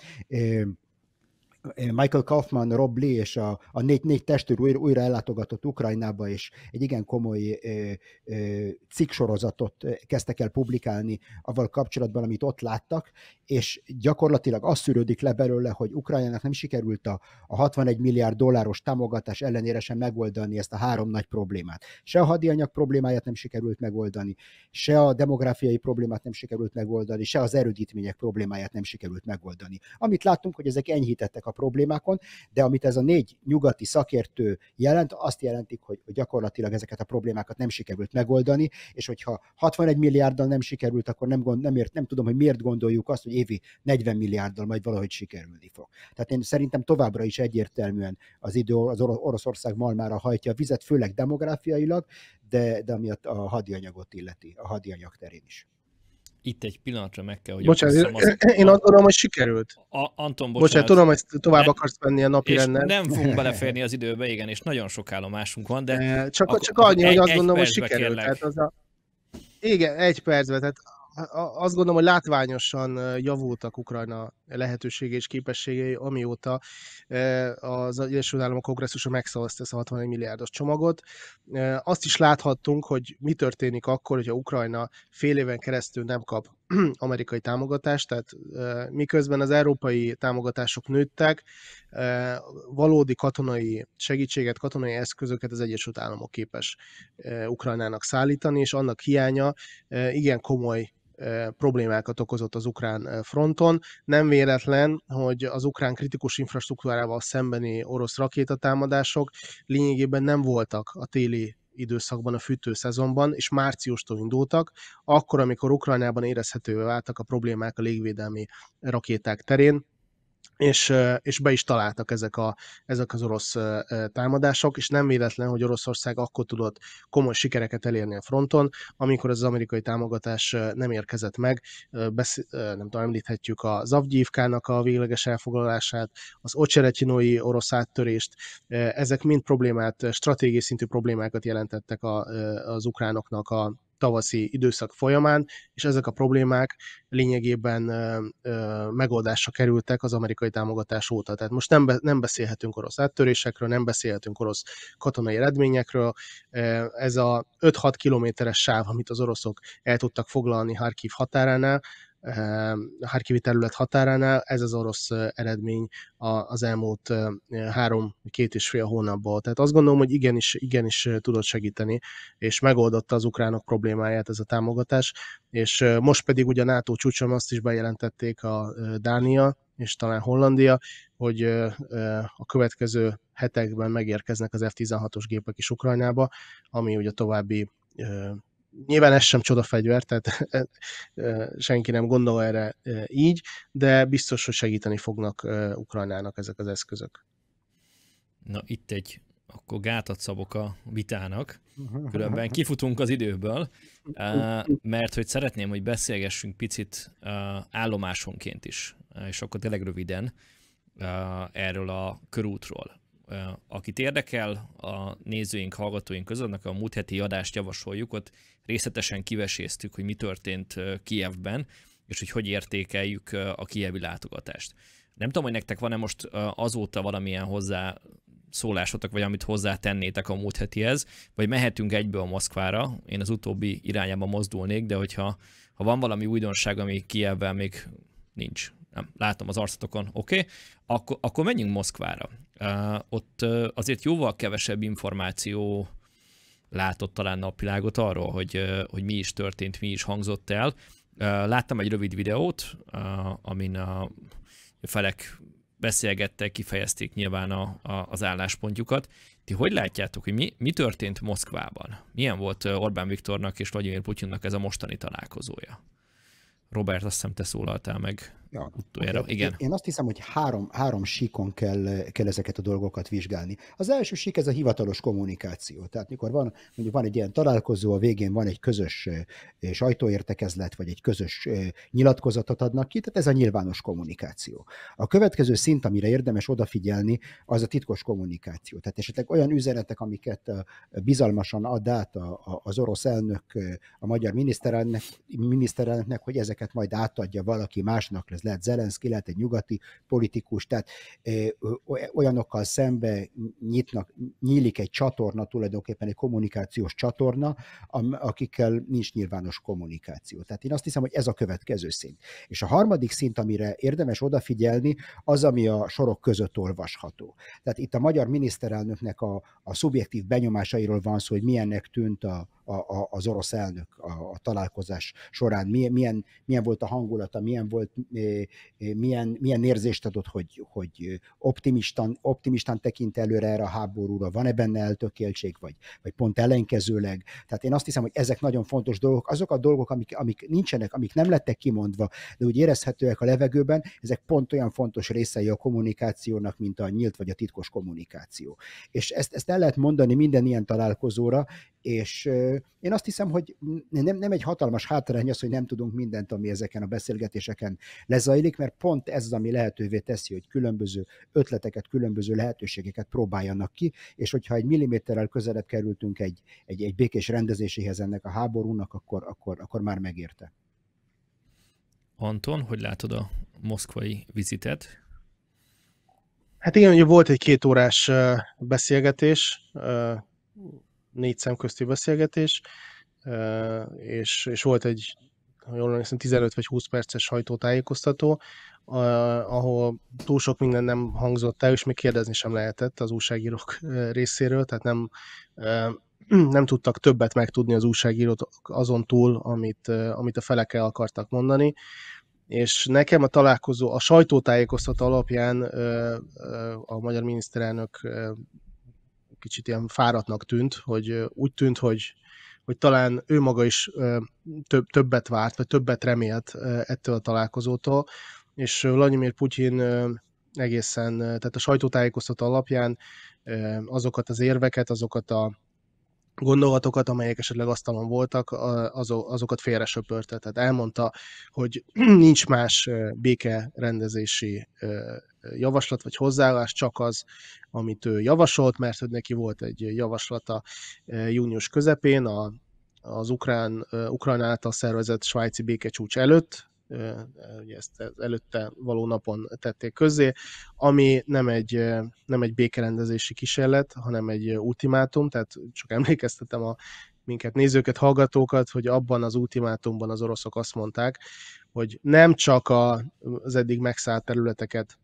Michael Kaufman, Rob Lee és a, a négy, négy testőr újra, újra ellátogatott Ukrajnába, és egy igen komoly ö, ö, cikksorozatot kezdtek el publikálni avval kapcsolatban, amit ott láttak, és gyakorlatilag az szűrődik le belőle, hogy Ukrajnának nem sikerült a, a 61 milliárd dolláros támogatás ellenére sem megoldani ezt a három nagy problémát. Se a hadianyag problémáját nem sikerült megoldani, se a demográfiai problémát nem sikerült megoldani, se az erődítmények problémáját nem sikerült megoldani. Amit láttunk, hogy ezek enyhítettek a problémákon, de amit ez a négy nyugati szakértő jelent, azt jelentik, hogy gyakorlatilag ezeket a problémákat nem sikerült megoldani, és hogyha 61 milliárddal nem sikerült, akkor nem, gond, nem, ért, nem tudom, hogy miért gondoljuk azt, hogy évi 40 milliárddal majd valahogy sikerülni fog. Tehát én szerintem továbbra is egyértelműen az idő az Oroszország malmára hajtja a vizet, főleg demográfiailag, de, de amiatt a, a hadianyagot illeti, a hadianyag terén is itt egy pillanatra meg kell, hogy... Bocsánat, az... én azt gondolom, hogy sikerült. A, Anton, bocsánat. Bocsánat, tudom, hogy tovább ne, akarsz menni a napi rendel. Nem fogunk beleférni az időbe, igen, és nagyon sok állomásunk van, de... <laughs> Eh, csak, ak- csak annyi, hogy azt gondolom, hogy sikerült. Tehát az a... Igen, egy percben, tehát azt gondolom, hogy látványosan javultak Ukrajna lehetősége és képességei, amióta az Egyesült Államok kongresszusa megszavazta ezt a 61 milliárdos csomagot. Azt is láthattunk, hogy mi történik akkor, hogyha Ukrajna fél éven keresztül nem kap <clears throat> amerikai támogatást, tehát miközben az európai támogatások nőttek, valódi katonai segítséget, katonai eszközöket az Egyesült Államok képes Ukrajnának szállítani, és annak hiánya igen komoly problémákat okozott az ukrán fronton. Nem véletlen, hogy az ukrán kritikus infrastruktúrával szembeni orosz rakétatámadások lényegében nem voltak a téli időszakban, a fűtőszezonban, és márciustól indultak, akkor, amikor Ukrajnában érezhetővé váltak a problémák a légvédelmi rakéták terén, és, és be is találtak ezek, a, ezek az orosz támadások, és nem véletlen, hogy Oroszország akkor tudott komoly sikereket elérni a fronton, amikor az amerikai támogatás nem érkezett meg. Besz, nem tudom, említhetjük a Zavgyívkának a végleges elfoglalását, az Ocseretinói orosz áttörést. Ezek mind problémát, stratégiai szintű problémákat jelentettek a, az ukránoknak a tavaszi időszak folyamán, és ezek a problémák lényegében megoldásra kerültek az amerikai támogatás óta. Tehát most nem, be, nem beszélhetünk orosz áttörésekről, nem beszélhetünk orosz katonai eredményekről. Ez a 5-6 kilométeres sáv, amit az oroszok el tudtak foglalni Harkiv határánál, a ehm, Harkivi terület határánál. Ez az orosz eredmény az elmúlt három, két és fél hónapban. Tehát azt gondolom, hogy igenis, igenis tudott segíteni, és megoldotta az ukránok problémáját ez a támogatás, és most pedig ugye a NATO csúcson azt is bejelentették a Dánia, és talán Hollandia, hogy a következő hetekben megérkeznek az F-16-os gépek is Ukrajnába, ami ugye további nyilván ez sem csodafegyver, tehát <laughs> e, e, senki nem gondol erre e, így, de biztos, hogy segíteni fognak Ukrajnának ezek az eszközök. Na itt egy akkor gátat szabok a vitának, uh-huh, uh-huh. különben kifutunk az időből, mert hogy szeretném, hogy beszélgessünk picit állomásonként is, és akkor tényleg röviden erről a körútról. Akit érdekel, a nézőink, hallgatóink között, a múlt heti adást javasoljuk, ott részletesen kiveséztük, hogy mi történt Kievben, és hogy hogy értékeljük a kievi látogatást. Nem tudom, hogy nektek van-e most azóta valamilyen hozzá szólásotok, vagy amit hozzá tennétek a múlt hetihez, vagy mehetünk egyből a Moszkvára, én az utóbbi irányába mozdulnék, de hogyha ha van valami újdonság, ami Kievvel még nincs, nem, látom az arcotokon, oké, okay, akkor, akkor menjünk Moszkvára ott azért jóval kevesebb információ látott talán napvilágot arról, hogy, hogy mi is történt, mi is hangzott el. Láttam egy rövid videót, amin a felek beszélgettek, kifejezték nyilván a, a, az álláspontjukat. Ti hogy látjátok, hogy mi, mi történt Moszkvában? Milyen volt Orbán Viktornak és Vladimir Putyinnak ez a mostani találkozója? Robert, azt hiszem te szólaltál meg Ja. Utoljára, okay. igen. Én azt hiszem, hogy három, három síkon kell, kell ezeket a dolgokat vizsgálni. Az első sík ez a hivatalos kommunikáció. Tehát mikor van, mondjuk van egy ilyen találkozó, a végén van egy közös sajtóértekezlet, vagy egy közös nyilatkozatot adnak ki, tehát ez a nyilvános kommunikáció. A következő szint, amire érdemes odafigyelni, az a titkos kommunikáció. Tehát esetleg olyan üzenetek, amiket bizalmasan ad át az orosz elnök a magyar miniszterelnöknek, miniszterelnöknek hogy ezeket majd átadja valaki másnak, ez lehet Zelenszki, lehet egy nyugati politikus, tehát olyanokkal szembe nyitnak, nyílik egy csatorna, tulajdonképpen egy kommunikációs csatorna, akikkel nincs nyilvános kommunikáció. Tehát én azt hiszem, hogy ez a következő szint. És a harmadik szint, amire érdemes odafigyelni, az, ami a sorok között olvasható. Tehát itt a magyar miniszterelnöknek a, a szubjektív benyomásairól van szó, hogy milyennek tűnt a, a, a, az orosz elnök a, a találkozás során, milyen, milyen, milyen volt a hangulata, milyen, volt, milyen, milyen érzést adott, hogy, hogy optimistán, optimistán tekint előre erre a háborúra, van-e benne eltökéltség, vagy, vagy pont ellenkezőleg. Tehát én azt hiszem, hogy ezek nagyon fontos dolgok, azok a dolgok, amik, amik nincsenek, amik nem lettek kimondva, de úgy érezhetőek a levegőben, ezek pont olyan fontos részei a kommunikációnak, mint a nyílt vagy a titkos kommunikáció. És ezt, ezt el lehet mondani minden ilyen találkozóra, és én azt hiszem, hogy nem, nem egy hatalmas hátrány az, hogy nem tudunk mindent, ami ezeken a beszélgetéseken lezajlik, mert pont ez az, ami lehetővé teszi, hogy különböző ötleteket, különböző lehetőségeket próbáljanak ki, és hogyha egy milliméterrel közelebb kerültünk egy, egy, egy békés rendezéséhez ennek a háborúnak, akkor, akkor, akkor már megérte. Anton, hogy látod a moszkvai vizitet? Hát igen, volt egy két órás beszélgetés, négy szem közti beszélgetés, és, és volt egy, ha jól emlékszem, 15 vagy 20 perces sajtótájékoztató, ahol túl sok minden nem hangzott el, és még kérdezni sem lehetett az újságírók részéről, tehát nem, <clears throat> nem tudtak többet megtudni az újságírók azon túl, amit, amit a felek el akartak mondani és nekem a találkozó, a sajtótájékoztató alapján a magyar miniszterelnök kicsit ilyen fáradtnak tűnt, hogy úgy tűnt, hogy, hogy talán ő maga is több, többet várt, vagy többet remélt ettől a találkozótól, és Vladimir Putyin egészen, tehát a sajtótájékoztató alapján azokat az érveket, azokat a gondolatokat, amelyek esetleg asztalon voltak, azokat félre söpörte. Tehát elmondta, hogy <clears throat> nincs más béke rendezési javaslat vagy hozzáállás, csak az, amit ő javasolt, mert hogy neki volt egy javaslata június közepén a az ukrán, ukrán által szervezett svájci békecsúcs előtt, ugye ezt e, előtte való napon tették közzé, ami nem egy, nem egy békerendezési kísérlet, hanem egy ultimátum, tehát csak emlékeztetem a minket nézőket, hallgatókat, hogy abban az ultimátumban az oroszok azt mondták, hogy nem csak a, az eddig megszállt területeket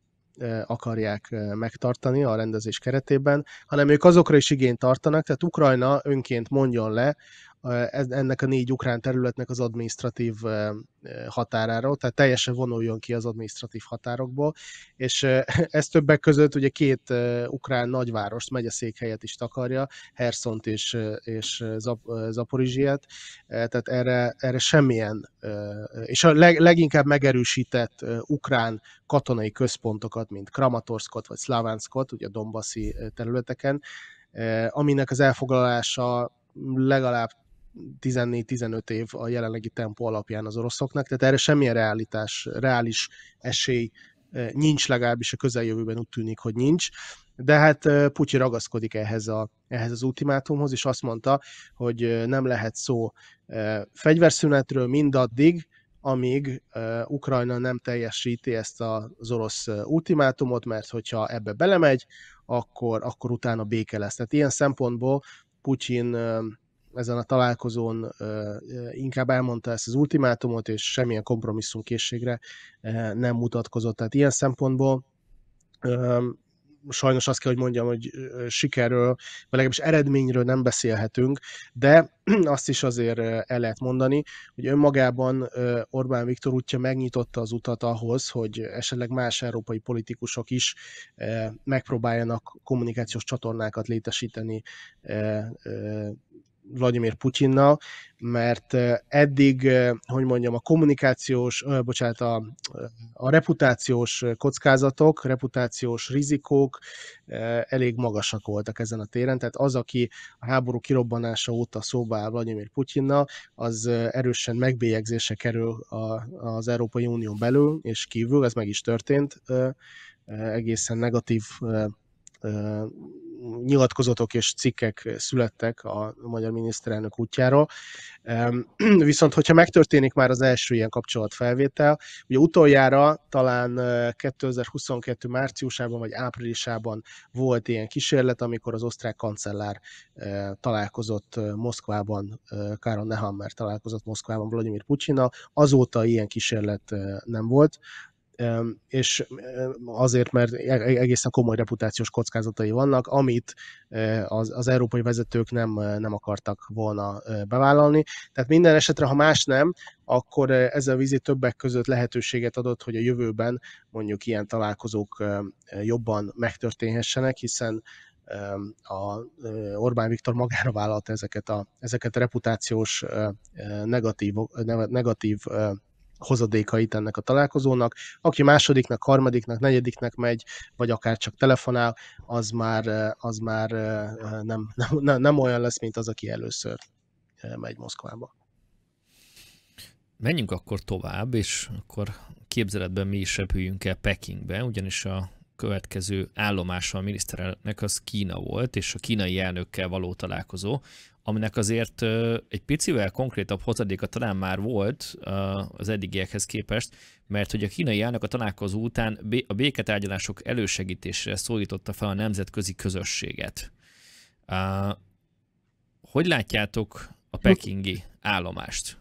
akarják megtartani a rendezés keretében, hanem ők azokra is igényt tartanak, tehát Ukrajna önként mondjon le ennek a négy ukrán területnek az administratív határára, tehát teljesen vonuljon ki az administratív határokból, és <laughs> ez többek között ugye két ukrán nagyvárost, megyeszékhelyet is takarja, Herszont és, és Zaporizsiet, tehát erre, erre semmilyen, és a leg, leginkább megerősített ukrán katonai központokat, mint Kramatorskot vagy Szlávánszkot, ugye a Dombaszi területeken, aminek az elfoglalása legalább 14-15 év a jelenlegi tempó alapján az oroszoknak, tehát erre semmilyen realitás, reális esély nincs, legalábbis a közeljövőben úgy tűnik, hogy nincs. De hát Putyi ragaszkodik ehhez, a, ehhez az ultimátumhoz, és azt mondta, hogy nem lehet szó fegyverszünetről mindaddig, amíg Ukrajna nem teljesíti ezt az orosz ultimátumot, mert hogyha ebbe belemegy, akkor, akkor utána béke lesz. Tehát ilyen szempontból Putyin ezen a találkozón inkább elmondta ezt az ultimátumot, és semmilyen kompromisszum készségre nem mutatkozott. Tehát ilyen szempontból sajnos azt kell, hogy mondjam, hogy sikerről, vagy legalábbis eredményről nem beszélhetünk, de <clears throat> azt is azért el lehet mondani, hogy önmagában Orbán Viktor útja megnyitotta az utat ahhoz, hogy esetleg más európai politikusok is megpróbáljanak kommunikációs csatornákat létesíteni Vladimir Putyinnal, mert eddig, hogy mondjam, a kommunikációs, bocsánat, a, a reputációs kockázatok, reputációs rizikók elég magasak voltak ezen a téren, tehát az, aki a háború kirobbanása óta szóba áll Vladimir Putyinnal, az erősen megbélyegzése kerül az Európai Unión belül és kívül, ez meg is történt, egészen negatív nyilatkozatok és cikkek születtek a magyar miniszterelnök útjáról. <clears throat> Viszont, hogyha megtörténik már az első ilyen kapcsolatfelvétel, ugye utoljára talán 2022 márciusában vagy áprilisában volt ilyen kísérlet, amikor az osztrák kancellár találkozott Moszkvában, Káron Nehammer találkozott Moszkvában Vladimir Putyina, azóta ilyen kísérlet nem volt és azért, mert e-, e-, egészen komoly reputációs kockázatai vannak, amit e, az, az európai vezetők nem, nem akartak volna bevállalni. Tehát minden esetre, ha más nem, akkor ez a vízi többek között lehetőséget adott, hogy a jövőben mondjuk ilyen találkozók jobban megtörténhessenek, hiszen a Orbán Viktor magára vállalta ezeket a, ezeket a reputációs negatív, negatív hozadékait ennek a találkozónak. Aki másodiknak, harmadiknak, negyediknek megy, vagy akár csak telefonál, az már, eh, az már eh, eh, <laughs> nem, nem, nem olyan lesz, mint az, aki először megy Moszkvába. Menjünk akkor tovább, és akkor képzeletben mi is repüljünk el Pekingbe, ugyanis a következő állomása a miniszterelnöknek az Kína volt, és a kínai elnökkel való találkozó, aminek azért egy picivel konkrétabb hozadéka talán már volt az eddigiekhez képest, mert hogy a kínai elnök a találkozó után a béketárgyalások elősegítésére szólította fel a nemzetközi közösséget. Hogy látjátok a pekingi állomást?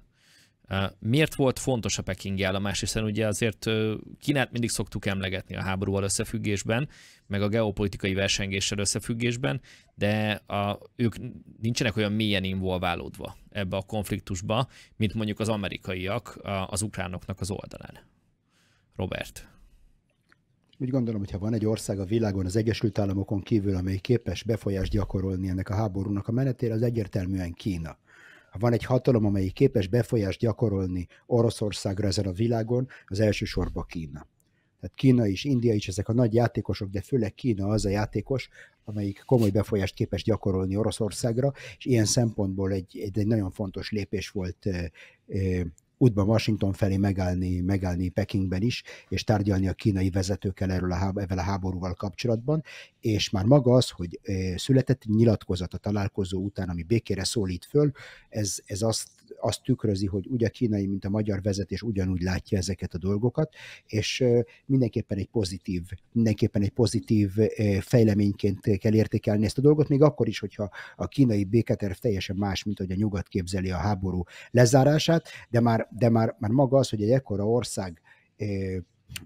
Miért volt fontos a pekingi állomás, hiszen ugye azért Kínát mindig szoktuk emlegetni a háborúval összefüggésben, meg a geopolitikai versengéssel összefüggésben, de a, ők nincsenek olyan mélyen involválódva ebbe a konfliktusba, mint mondjuk az amerikaiak az ukránoknak az oldalán. Robert. Úgy gondolom, hogy ha van egy ország a világon, az Egyesült Államokon kívül, amely képes befolyást gyakorolni ennek a háborúnak a menetére, az egyértelműen Kína. Ha van egy hatalom, amelyik képes befolyást gyakorolni Oroszországra ezen a világon, az elsősorban Kína. Tehát Kína is, India is ezek a nagy játékosok, de főleg Kína az a játékos, amelyik komoly befolyást képes gyakorolni Oroszországra, és ilyen szempontból egy, egy, egy nagyon fontos lépés volt útban Washington felé megállni, megállni Pekingben is, és tárgyalni a kínai vezetőkkel erről a, ebben a háborúval kapcsolatban, és már maga az, hogy eh, született nyilatkozat a találkozó után, ami békére szólít föl, ez, ez azt azt tükrözi, hogy úgy a kínai, mint a magyar vezetés ugyanúgy látja ezeket a dolgokat, és mindenképpen egy pozitív, mindenképpen egy pozitív fejleményként kell értékelni ezt a dolgot, még akkor is, hogyha a kínai béketerv teljesen más, mint hogy a nyugat képzeli a háború lezárását, de már, de már, már maga az, hogy egy ekkora ország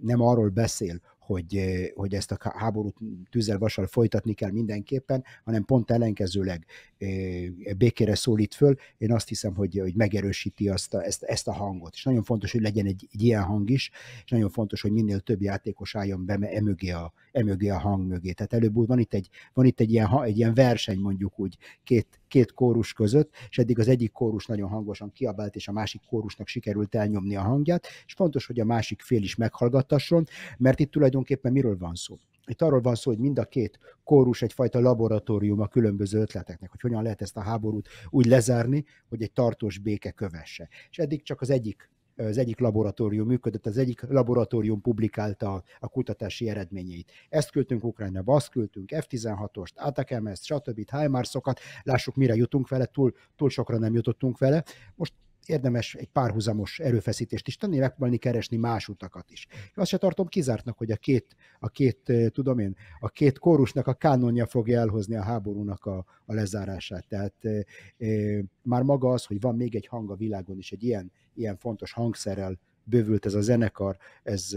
nem arról beszél, hogy, eh, hogy ezt a háborút tűzzel vasal folytatni kell mindenképpen, hanem pont ellenkezőleg eh, békére szólít föl. Én azt hiszem, hogy, hogy megerősíti azt a, ezt, ezt a hangot. És nagyon fontos, hogy legyen egy, egy ilyen hang is, és nagyon fontos, hogy minél több játékos álljon be emögé e a, emögé a hang mögé. Tehát előbb van itt egy, van itt egy, ilyen, egy ilyen verseny mondjuk úgy két két kórus között, és eddig az egyik kórus nagyon hangosan kiabált, és a másik kórusnak sikerült elnyomni a hangját, és fontos, hogy a másik fél is meghallgattasson, mert itt tulajdonképpen miről van szó? Itt arról van szó, hogy mind a két kórus egyfajta laboratórium a különböző ötleteknek, hogy hogyan lehet ezt a háborút úgy lezárni, hogy egy tartós béke kövesse. És eddig csak az egyik az egyik laboratórium működött, az egyik laboratórium publikálta a kutatási eredményeit. Ezt küldtünk Ukrajnába, azt küldtünk, F-16-ost, atakemest, stb. HIMARS-okat, lássuk mire jutunk vele, túl, túl sokra nem jutottunk vele. Most érdemes egy párhuzamos erőfeszítést is tenni, megpróbálni keresni más utakat is. Azt se tartom kizártnak, hogy a két, a két tudom én, a két kórusnak a kánonja fogja elhozni a háborúnak a, a lezárását. Tehát e, e, már maga az, hogy van még egy hang a világon is, egy ilyen, ilyen fontos hangszerrel bővült ez a zenekar, ez,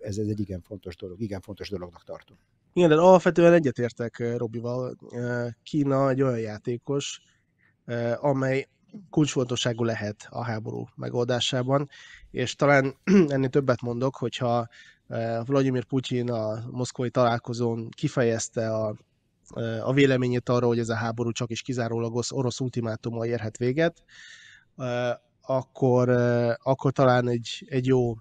ez, ez egy igen fontos dolog, igen fontos dolognak tartom. Igen, de alapvetően egyetértek Robival. Kína egy olyan játékos, amely kulcsfontosságú lehet a háború megoldásában, és talán <clears throat> ennél többet mondok, hogyha eh, Vladimir Putyin a moszkvai találkozón kifejezte a, eh, a véleményét arra, hogy ez a háború csak is kizárólag orosz ultimátummal érhet véget, eh, akkor, akkor talán egy, egy jó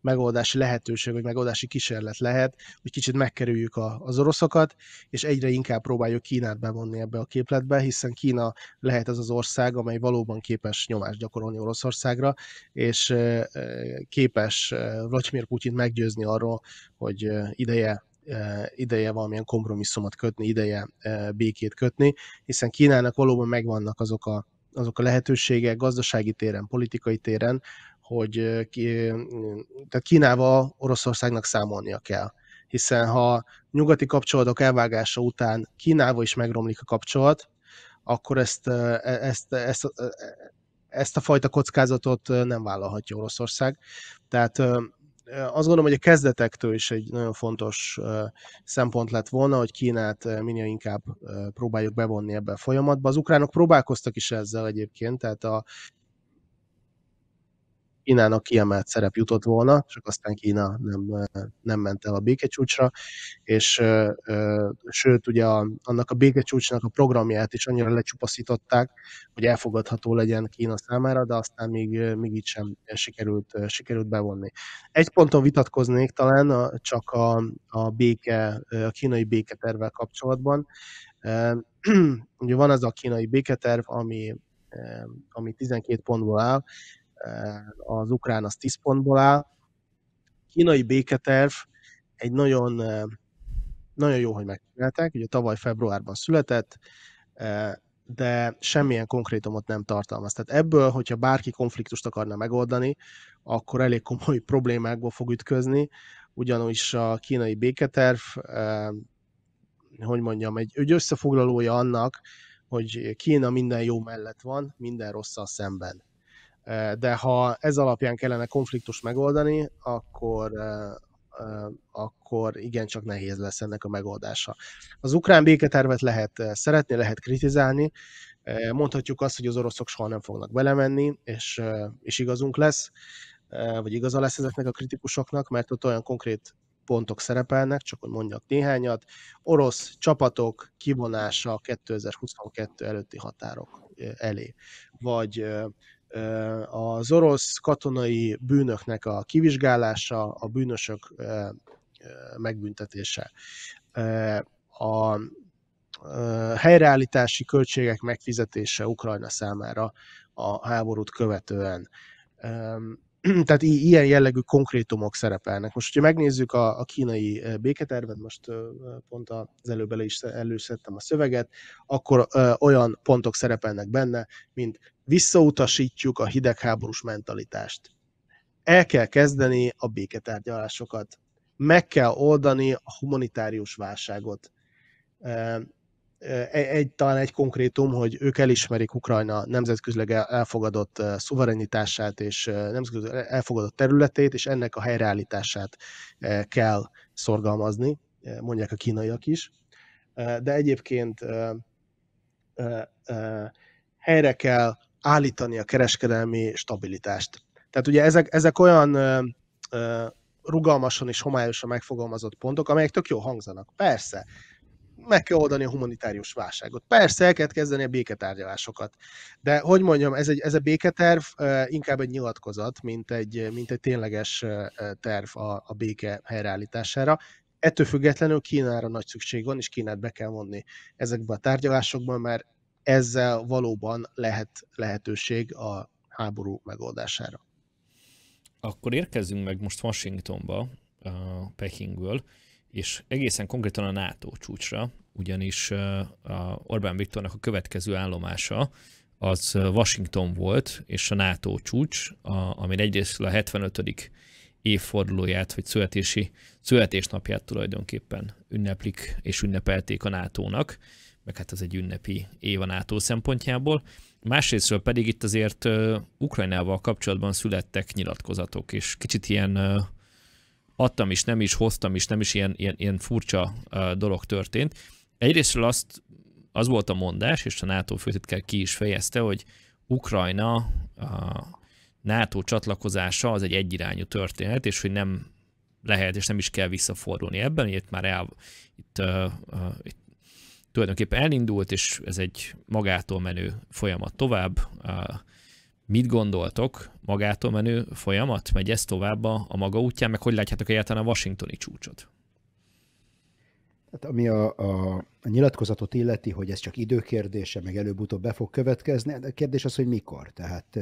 megoldási lehetőség, vagy megoldási kísérlet lehet, hogy kicsit megkerüljük a, az oroszokat, és egyre inkább próbáljuk Kínát bevonni ebbe a képletbe, hiszen Kína lehet az az ország, amely valóban képes nyomást gyakorolni Oroszországra, és képes Vladimir Putyint meggyőzni arról, hogy ideje ideje valamilyen kompromisszumot kötni, ideje békét kötni, hiszen Kínának valóban megvannak azok a azok a lehetőségek gazdasági téren, politikai téren, hogy tehát Kínával Oroszországnak számolnia kell. Hiszen ha nyugati kapcsolatok elvágása után Kínával is megromlik a kapcsolat, akkor ezt, e, ezt, e, ezt, e, ezt a fajta kockázatot nem vállalhatja Oroszország. Tehát azt gondolom, hogy a kezdetektől is egy nagyon fontos szempont lett volna, hogy Kínát minél inkább próbáljuk bevonni ebbe a folyamatba. Az ukránok próbálkoztak is ezzel egyébként, tehát a Kínának kiemelt szerep jutott volna, csak aztán Kína nem, nem ment el a békecsúcsra, és sőt, ugye a, annak a békecsúcsnak a programját is annyira lecsupaszították, hogy elfogadható legyen Kína számára, de aztán még, még így sem sikerült, sikerült bevonni. Egy ponton vitatkoznék talán a, csak a, a béke, a kínai béketervvel kapcsolatban. Ugye van az a kínai béketerv, ami, ami 12 pontból áll, Eh, az ukrán az 10 pontból áll. Kínai béketerv egy nagyon, eh, nagyon jó, hogy megcsinálták, ugye tavaly februárban született, eh, de semmilyen konkrétumot nem tartalmaz. Tehát ebből, hogyha bárki konfliktust akarna megoldani, akkor elég komoly <laughs> problémákba fog ütközni, ugyanis a kínai béketerv, hogy mondjam, egy, egy összefoglalója annak, hogy Kína minden jó mellett van, minden rosszal szemben. De ha ez alapján kellene konfliktus megoldani, akkor, akkor igencsak nehéz lesz ennek a megoldása. Az ukrán béketervet lehet szeretni, lehet kritizálni, mondhatjuk azt, hogy az oroszok soha nem fognak belemenni, és, és igazunk lesz, vagy igaza lesz ezeknek a kritikusoknak, mert ott olyan konkrét pontok szerepelnek, csak hogy mondjak néhányat. Orosz csapatok kivonása 2022 előtti határok elé, vagy az orosz katonai bűnöknek a kivizsgálása, a bűnösök megbüntetése, a helyreállítási költségek megfizetése Ukrajna számára a háborút követően <clears throat> tehát ilyen jellegű konkrétumok szerepelnek. Most, hogyha megnézzük a, a kínai béketervet, most pont az előbb elő is előszedtem a szöveget, akkor olyan pontok szerepelnek benne, mint visszautasítjuk a hidegháborús mentalitást. El kell kezdeni a béketárgyalásokat. Meg kell oldani a humanitárius válságot E, egy, talán egy konkrétum, hogy ők elismerik Ukrajna nemzetközileg elfogadott szuverenitását és nemzetközileg elfogadott területét, és ennek a helyreállítását kell szorgalmazni, mondják a kínaiak is. De egyébként helyre kell állítani a kereskedelmi stabilitást. Tehát ugye ezek, ezek olyan rugalmasan és homályosan megfogalmazott pontok, amelyek tök jó hangzanak. Persze, meg kell oldani a humanitárius válságot. Persze, el kell kezdeni a béketárgyalásokat, de hogy mondjam, ez, egy, ez a béketerv inkább egy nyilatkozat, mint egy, mint egy tényleges terv a, a béke helyreállítására. Ettől függetlenül Kínára nagy szükség van, és Kínát be kell vonni ezekbe a tárgyalásokban, mert ezzel valóban lehet lehetőség a háború megoldására. Akkor érkezzünk meg most Washingtonba, uh, Pekingből és egészen konkrétan a NATO csúcsra, ugyanis a Orbán Viktornak a következő állomása az Washington volt, és a NATO csúcs, a, egyrészt a 75. évfordulóját, vagy születési, születésnapját tulajdonképpen ünneplik és ünnepelték a NATO-nak, meg hát ez egy ünnepi év a NATO szempontjából. Másrésztről pedig itt azért Ukrajnával kapcsolatban születtek nyilatkozatok, és kicsit ilyen adtam is, nem is, hoztam is, nem is ilyen, ilyen, ilyen furcsa dolog történt. Egyrésztről azt, az volt a mondás, és a NATO főtitkár ki is fejezte, hogy Ukrajna a NATO csatlakozása az egy egyirányú történet, és hogy nem lehet, és nem is kell visszafordulni ebben, itt már el, itt, uh, uh, itt tulajdonképpen elindult, és ez egy magától menő folyamat tovább. Uh, mit gondoltok magától menő folyamat? Megy ez tovább a, maga útján? Meg hogy látjátok egyáltalán a washingtoni csúcsot? Hát, ami a, a, a nyilatkozatot illeti, hogy ez csak időkérdése, meg előbb-utóbb be fog következni, a kérdés az, hogy mikor. Tehát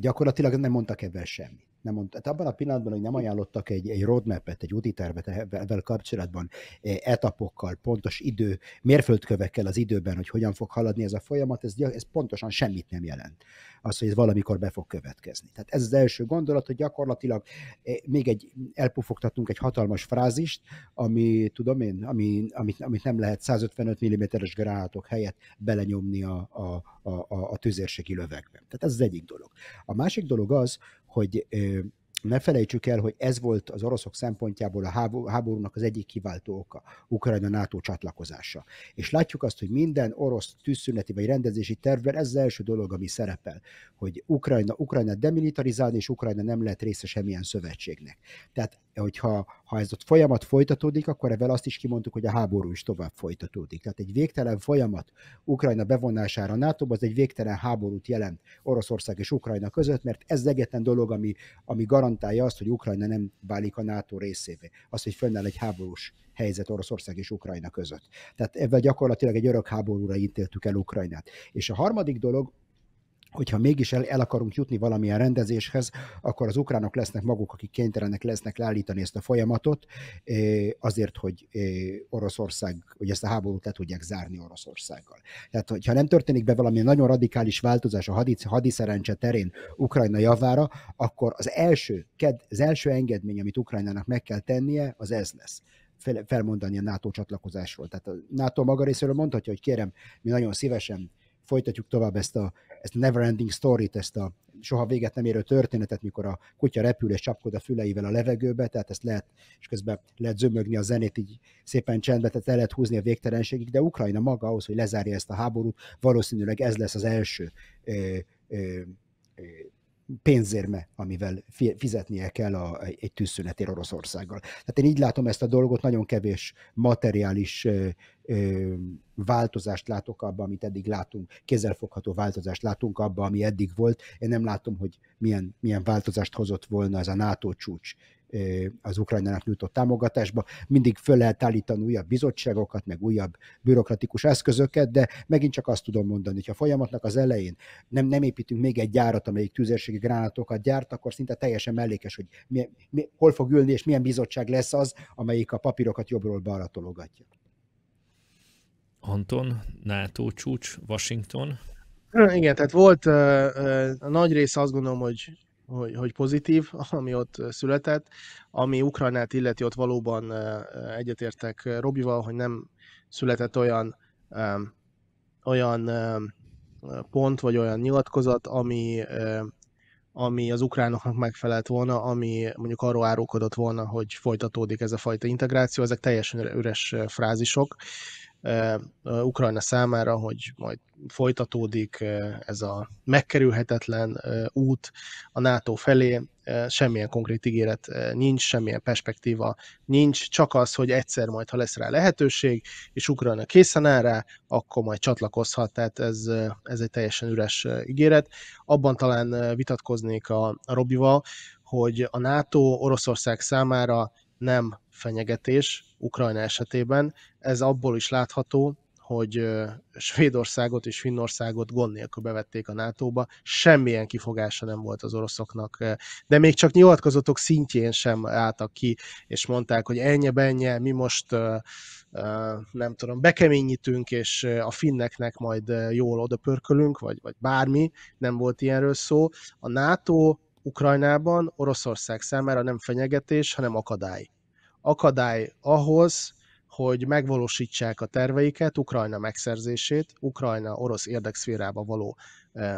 gyakorlatilag nem mondtak ebben semmit. Nem mond, hát abban a pillanatban, hogy nem ajánlottak egy, egy roadmap-et, egy úti tervet e-, ebben kapcsolatban, etapokkal, pontos idő, mérföldkövekkel az időben, hogy hogyan fog haladni ez a folyamat, ez, ez pontosan semmit nem jelent az, hogy ez valamikor be fog következni. Tehát ez az első gondolat, hogy gyakorlatilag eh, még egy, elpufogtatunk egy hatalmas frázist, ami, tudom én, ami, amit, amit nem lehet 155 mm-es gránátok helyett belenyomni a, a, a, a tüzérségi lövegbe. Tehát ez az egyik dolog. A másik dolog az, hogy eh, ne felejtsük el, hogy ez volt az oroszok szempontjából a háborúnak az egyik kiváltó oka, Ukrajna NATO csatlakozása. És látjuk azt, hogy minden orosz tűzszüneti vagy rendezési tervben ez az első dolog, ami szerepel, hogy Ukrajna, Ukrajna demilitarizálni, és Ukrajna nem lehet része semmilyen szövetségnek. Tehát, hogyha ha ez ott folyamat folytatódik, akkor evel azt is kimondtuk, hogy a háború is tovább folytatódik. Tehát egy végtelen folyamat Ukrajna bevonására nato az egy végtelen háborút jelent Oroszország és Ukrajna között, mert ez egyetlen dolog, ami, ami garantálja azt, hogy Ukrajna nem válik a NATO részévé. Az, hogy fönnáll egy háborús helyzet Oroszország és Ukrajna között. Tehát ebben gyakorlatilag egy örök háborúra ítéltük el Ukrajnát. És a harmadik dolog, hogyha mégis el, el akarunk jutni valamilyen rendezéshez, akkor az ukránok lesznek maguk, akik kénytelenek lesznek leállítani ezt a folyamatot, eh, azért, hogy eh, Oroszország, hogy ezt a háborút le tudják zárni Oroszországgal. Tehát, hogyha nem történik be valami nagyon radikális változás a hadis, hadiszerencse terén Ukrajna javára, akkor az első, az első engedmény, amit Ukrajnának meg kell tennie, az ez lesz felmondani a NATO csatlakozásról. Tehát a NATO maga részéről mondhatja, hogy kérem, mi nagyon szívesen folytatjuk tovább ezt a ezt Neverending Story-t, ezt a soha véget nem érő történetet, mikor a kutya repül és csapkod a füleivel a levegőbe, tehát ezt lehet, és közben lehet zömögni a zenét így szépen csendbe, tehát el lehet húzni a végtelenségig, de Ukrajna maga ahhoz, hogy lezárja ezt a háborút, valószínűleg ez lesz az első ö, ö, ö, pénzérme, amivel fizetnie kell a, egy tűzszünetér Oroszországgal. Tehát én így látom ezt a dolgot, nagyon kevés materiális ö, ö, változást látok abban, amit eddig látunk, kézzelfogható változást látunk abban, ami eddig volt. Én nem látom, hogy milyen, milyen változást hozott volna ez a NATO csúcs az Ukrajnának nyújtott támogatásba. Mindig föl lehet állítani újabb bizottságokat, meg újabb bürokratikus eszközöket, de megint csak azt tudom mondani, hogy ha folyamatnak az elején nem, nem építünk még egy gyárat, amelyik tűzérségi gránátokat gyárt, akkor szinte teljesen mellékes, hogy mi, mi, hol fog ülni, és milyen bizottság lesz az, amelyik a papírokat jobbról balra tologatja. Anton, NATO csúcs, Washington. Igen, tehát volt a nagy része azt gondolom, hogy hogy, hogy pozitív, <laughs> ami ott született. Ami Ukrajnát illeti, ott valóban egyetértek Robival, hogy nem született olyan olyan pont, vagy olyan nyilatkozat, ami, ami az ukránoknak megfelelt volna, ami mondjuk arról árulkodott volna, hogy folytatódik ez a fajta integráció, ezek teljesen üres frázisok. Ukrajna számára, hogy majd folytatódik ez a megkerülhetetlen út a NATO felé, semmilyen konkrét ígéret nincs, semmilyen perspektíva nincs, csak az, hogy egyszer majd, ha lesz rá lehetőség, és Ukrajna készen áll rá, akkor majd csatlakozhat, tehát ez, ez egy teljesen üres ígéret. Abban talán vitatkoznék a, a Robival, hogy a NATO Oroszország számára nem fenyegetés Ukrajna esetében. Ez abból is látható, hogy Svédországot és Finnországot gond nélkül bevették a NATO-ba, semmilyen kifogása nem volt az oroszoknak, de még csak nyilatkozatok szintjén sem álltak ki, és mondták, hogy ennyi bennye, mi most nem tudom, bekeményítünk, és a finneknek majd jól odapörkölünk, vagy, vagy bármi, nem volt ilyenről szó. A NATO Ukrajnában Oroszország számára nem fenyegetés, hanem akadály. Akadály ahhoz, hogy megvalósítsák a terveiket, Ukrajna megszerzését, Ukrajna orosz érdekszférába való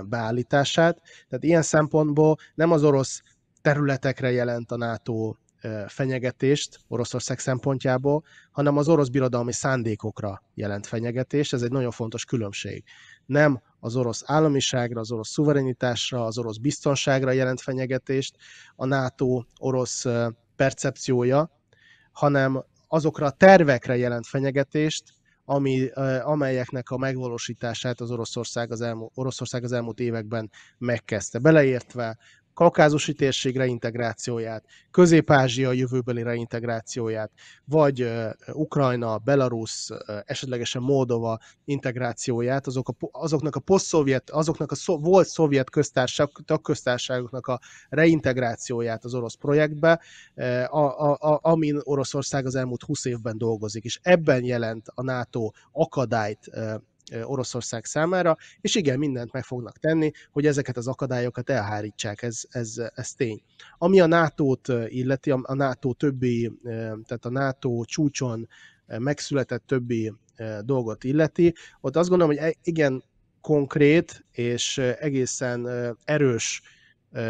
beállítását. Tehát ilyen szempontból nem az orosz területekre jelent a NATO fenyegetést Oroszország szempontjából, hanem az orosz birodalmi szándékokra jelent fenyegetést, ez egy nagyon fontos különbség. Nem az orosz államiságra, az orosz szuverenitásra, az orosz biztonságra jelent fenyegetést a NATO orosz percepciója, hanem azokra a tervekre jelent fenyegetést, ami, amelyeknek a megvalósítását az Oroszország az, elmú, Oroszország az elmúlt években megkezdte. Beleértve kaukázusi térség reintegrációját, Közép-Ázsia jövőbeli reintegrációját, vagy Ukrajna, Belarus, esetlegesen Moldova integrációját, azok a, azoknak a posztszovjet, azoknak a szo, volt szovjet köztársaság, tagköztársaságoknak a reintegrációját az orosz projektbe, a, a, a, amin Oroszország az elmúlt 20 évben dolgozik, és ebben jelent a NATO akadályt Oroszország számára, és igen, mindent meg fognak tenni, hogy ezeket az akadályokat elhárítsák, ez, ez, ez tény. Ami a NATO-t illeti, a NATO többi, tehát a NATO csúcson megszületett többi dolgot illeti, ott azt gondolom, hogy e-, igen, konkrét és egészen erős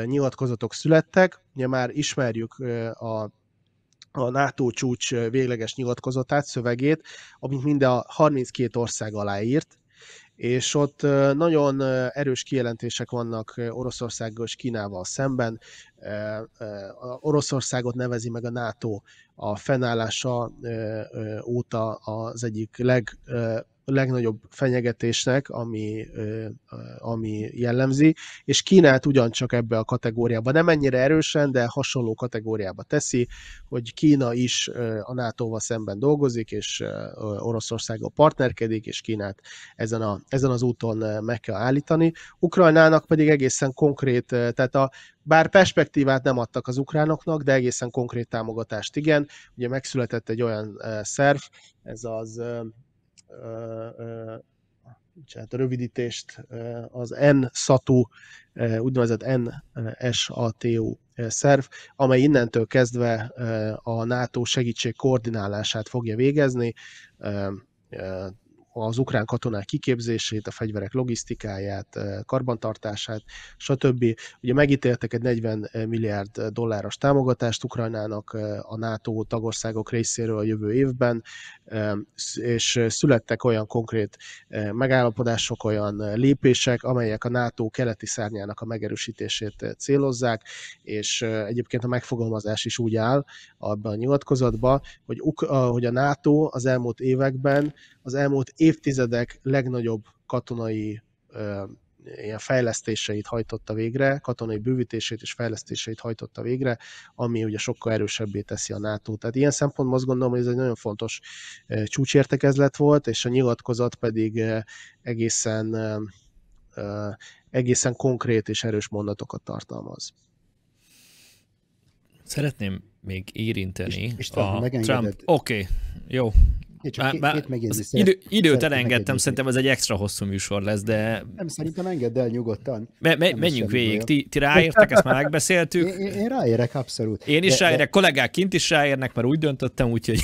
nyilatkozatok születtek, ugye már ismerjük a a NATO csúcs végleges nyilatkozatát, szövegét, amit mind a 32 ország aláírt, és ott nagyon erős kijelentések vannak Oroszországgal és Kínával szemben. Oroszországot nevezi meg a NATO a fennállása óta az egyik leg legnagyobb fenyegetésnek, ami, ami jellemzi, és Kínát ugyancsak ebbe a kategóriába, nem ennyire erősen, de hasonló kategóriába teszi, hogy Kína is a NATO-val szemben dolgozik, és Oroszországgal partnerkedik, és Kínát ezen, a, ezen az úton meg kell állítani. Ukrajnának pedig egészen konkrét, tehát a, bár perspektívát nem adtak az ukránoknak, de egészen konkrét támogatást igen. Ugye megszületett egy olyan szerv, ez az bocsánat, a rövidítést, az N-SATU, úgynevezett satu szerv, amely innentől kezdve a NATO segítség koordinálását fogja végezni, az ukrán katonák kiképzését, a fegyverek logisztikáját, eh, karbantartását, stb. Ugye megítéltek egy 40 milliárd dolláros támogatást Ukrajnának eh, a NATO tagországok részéről a jövő évben, eh, és születtek olyan konkrét megállapodások, olyan lépések, amelyek a NATO keleti szárnyának a megerősítését célozzák, és egyébként a megfogalmazás is úgy áll abban a nyilatkozatban, hogy, hogy a NATO az elmúlt években az elmúlt évtizedek legnagyobb katonai ö, ilyen fejlesztéseit hajtotta végre, katonai bővítését és fejlesztéseit hajtotta végre, ami ugye sokkal erősebbé teszi a NATO. Tehát ilyen szempontból azt gondolom, hogy ez egy nagyon fontos csúcsértekezlet volt, és a nyilatkozat pedig egészen, egészen konkrét és erős mondatokat tartalmaz. Szeretném még érinteni és a Trump... Oké, okay, jó, csak bár, két idő, Időt elengedtem, szerintem ez egy extra hosszú műsor lesz, de... Nem, szerintem engedd el nyugodtan. Me, me, menjünk végig. Ti, ti ráértek, ezt már megbeszéltük. Én, én, ráérek, abszolút. Én is de, ráérek, de... kollégák kint is ráérnek, mert úgy döntöttem, úgyhogy...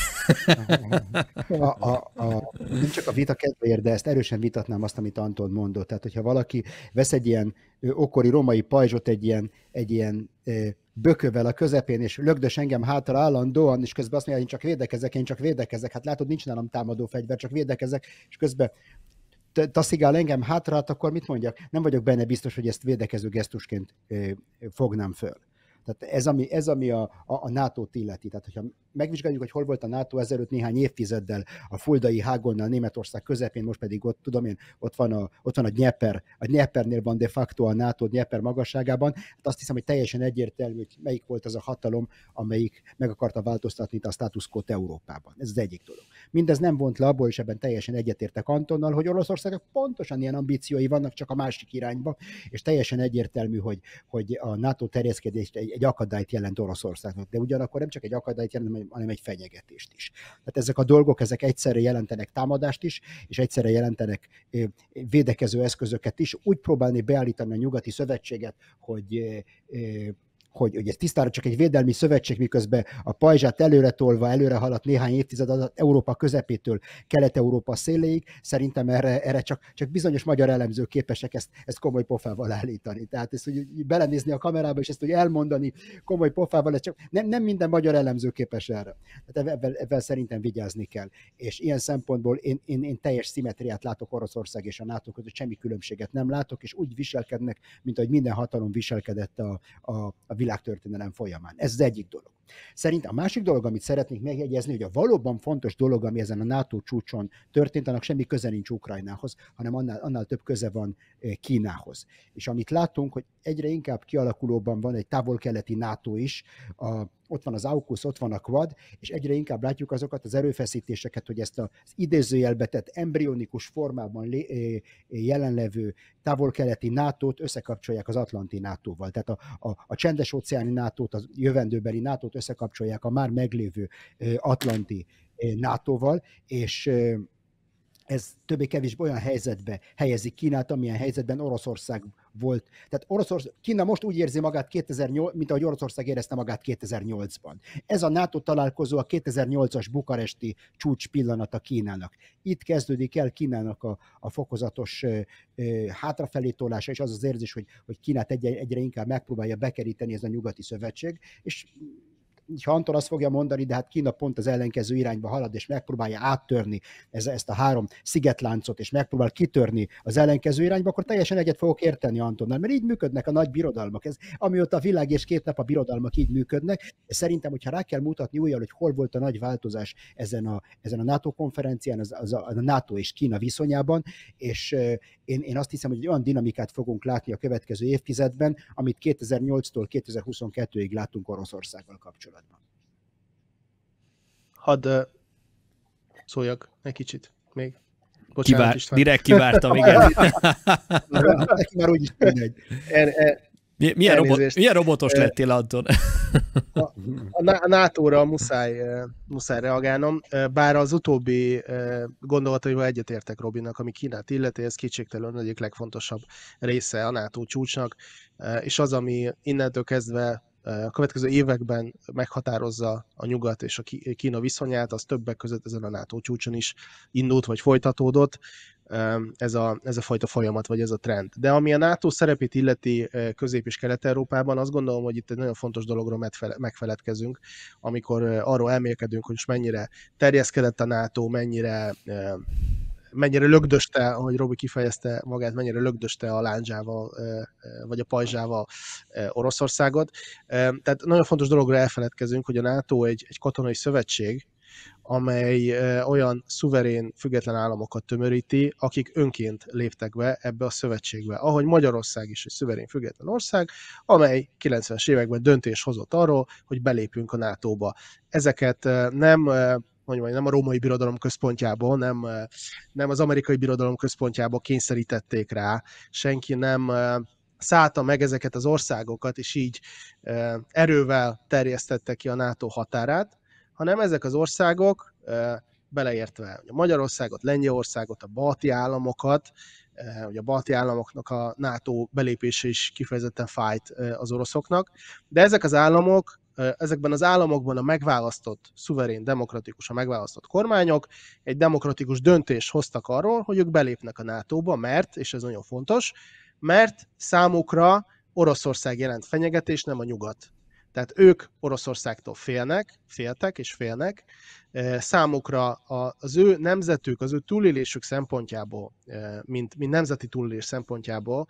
A, a, a, nem csak a vita kedvéért, de ezt erősen vitatnám azt, amit Anton mondott. Tehát, hogyha valaki vesz egy ilyen okori romai pajzsot, egy ilyen, egy ilyen bökövel a közepén, és lögdös engem hátra állandóan, és közben azt mondja, hogy én csak védekezek, én csak védekezek. Hát látod, nincs nálam támadó fegyver, csak védekezek, és közben taszigál engem hátra, hát akkor mit mondjak? Nem vagyok benne biztos, hogy ezt védekező gesztusként fognám föl. Tehát ez ami, ez ami a, a, a NATO-t illeti. Tehát, hogyha megvizsgáljuk, hogy hol volt a NATO ezelőtt néhány évtizeddel a Fuldai Hágonnal Németország közepén, most pedig ott tudom én, ott van a, ott van a Dnieper, a Dniepernél van de facto a NATO Dnieper magasságában. Hát azt hiszem, hogy teljesen egyértelmű, hogy melyik volt az a hatalom, amelyik meg akarta változtatni a status quo Európában. Ez az egyik dolog. Mindez nem vont le abból, és ebben teljesen egyetértek Antonnal, hogy Oroszországnak pontosan ilyen ambíciói vannak, csak a másik irányba, és teljesen egyértelmű, hogy, hogy a NATO terjeszkedés egy, egy akadályt jelent Oroszországnak. De ugyanakkor nem csak egy akadályt jelent, hanem, hanem egy fenyegetést is. Tehát ezek a dolgok, ezek egyszerre jelentenek támadást is, és egyszerre jelentenek védekező eszközöket is. Úgy próbálni beállítani a nyugati szövetséget, hogy hogy ez tisztára csak egy védelmi szövetség, miközben a pajzsát előre tolva, előre haladt néhány évtized alatt Európa közepétől Kelet-Európa széléig, szerintem erre, erre csak, csak bizonyos magyar elemzők képesek ezt, ezt komoly pofával állítani. Tehát ezt hogy belenézni a kamerába, és ezt hogy elmondani komoly pofával, ez csak nem, nem minden magyar elemző képes erre. Tehát ebben, ebben szerintem vigyázni kell. És ilyen szempontból én, én, én teljes szimetriát látok Oroszország és a NATO között, semmi különbséget nem látok, és úgy viselkednek, mint ahogy minden hatalom viselkedett a, a, a világtörténelem folyamán. Ez az egyik dolog. Szerint a másik dolog, amit szeretnék megjegyezni, hogy a valóban fontos dolog, ami ezen a NATO csúcson történt, annak semmi köze nincs Ukrajnához, hanem annál, annál több köze van eh, Kínához. És amit látunk, hogy egyre inkább kialakulóban van egy távol-keleti NATO is, a, ott van az AUKUS, ott van a Quad, és egyre inkább látjuk azokat az erőfeszítéseket, hogy ezt az tett embryonikus formában eh, eh, jelenlevő távol-keleti NATO-t összekapcsolják az Atlanti NATO-val. Tehát a, a, a csendes-óceáni NATO-t, a jövendőbeli nato összekapcsolják a már meglévő atlanti NATO-val, és ez többé-kevésbé olyan helyzetbe helyezik Kínát, amilyen helyzetben Oroszország volt. Tehát Oroszország, Kína most úgy érzi magát 2008, mint ahogy Oroszország érezte magát 2008-ban. Ez a NATO találkozó a 2008-as bukaresti csúcs pillanata Kínának. Itt kezdődik el Kínának a, a fokozatos ö, ö, hátrafelé tolása, és az az érzés, hogy, hogy Kínát egy, egyre inkább megpróbálja bekeríteni ez a nyugati szövetség, és így Antal azt fogja mondani, de hát Kína pont az ellenkező irányba halad, és megpróbálja áttörni ez, ezt a három szigetláncot, és megpróbál kitörni az ellenkező irányba, akkor teljesen egyet fogok érteni Antonnal, mert így működnek a nagy birodalmak. Ez, amióta a világ és két nap a birodalmak így működnek, szerintem, hogyha rá kell mutatni újjal, hogy hol volt a nagy változás ezen a, ezen a NATO konferencián, az, az a, a NATO és Kína viszonyában, és én, én azt hiszem, hogy egy olyan dinamikát fogunk látni a következő évtizedben, amit 2008-tól 2022-ig látunk Oroszországgal kapcsolatban tévednek. Hadd uh, szóljak egy kicsit még. Bocsánat, Kivár, István. Direkt kivártam, igen. Neki már úgyis mindegy. Er, er, milyen, robot, milyen robotos er, lettél, Anton? a, a NATO-ra muszáj, muszáj reagálnom, bár az utóbbi gondolataival egyetértek Robinnak, ami Kínát illeti, ez kétségtelenül egyik legfontosabb része a NATO csúcsnak, és az, ami innentől kezdve a következő években meghatározza a nyugat és a Kína viszonyát, az többek között ezen a NATO csúcson is indult vagy folytatódott ez a, ez a fajta folyamat, vagy ez a trend. De ami a NATO szerepét illeti Közép- és Kelet-Európában, azt gondolom, hogy itt egy nagyon fontos dologról megfeledkezünk, amikor arról elmélkedünk, hogy most mennyire terjeszkedett a NATO, mennyire mennyire lögdöste, ahogy Robi kifejezte magát, mennyire lögdöste a lándzsával vagy a pajzsával Oroszországot. Tehát nagyon fontos dologra elfeledkezünk, hogy a NATO egy, egy katonai szövetség, amely olyan szuverén, független államokat tömöríti, akik önként léptek be ebbe a szövetségbe. Ahogy Magyarország is egy szuverén, független ország, amely 90-es években döntés hozott arról, hogy belépünk a NATO-ba. Ezeket nem mondjam, nem a római birodalom központjából, nem, nem az amerikai birodalom központjából kényszerítették rá, senki nem szállta meg ezeket az országokat, és így erővel terjesztette ki a NATO határát, hanem ezek az országok, beleértve a Magyarországot, Lengyelországot, a balti államokat, ugye a balti államoknak a NATO belépése is kifejezetten fájt az oroszoknak, de ezek az államok ezekben az államokban a megválasztott, szuverén, demokratikus, a megválasztott kormányok egy demokratikus döntést hoztak arról, hogy ők belépnek a NATO-ba, mert, és ez nagyon fontos, mert számukra Oroszország jelent fenyegetés, nem a nyugat. Tehát ők Oroszországtól félnek, féltek és félnek. Számukra az ő nemzetük, az ő túlélésük szempontjából, mint, mint nemzeti túlélés szempontjából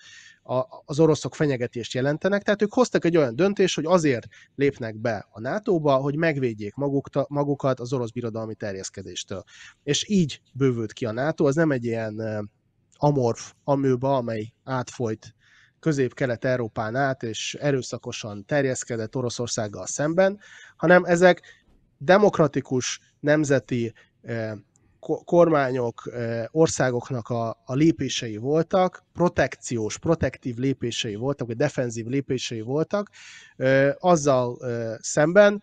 az oroszok fenyegetést jelentenek. Tehát ők hoztak egy olyan döntést, hogy azért lépnek be a NATO-ba, hogy megvédjék magukta, magukat az orosz birodalmi terjeszkedéstől. És így bővült ki a NATO, az nem egy ilyen amorf amőba, amely átfolyt közép-kelet-európán át, és erőszakosan terjeszkedett Oroszországgal szemben, hanem ezek demokratikus nemzeti kormányok, országoknak a, a lépései voltak, protekciós, protektív lépései voltak, vagy defenzív lépései voltak, azzal szemben,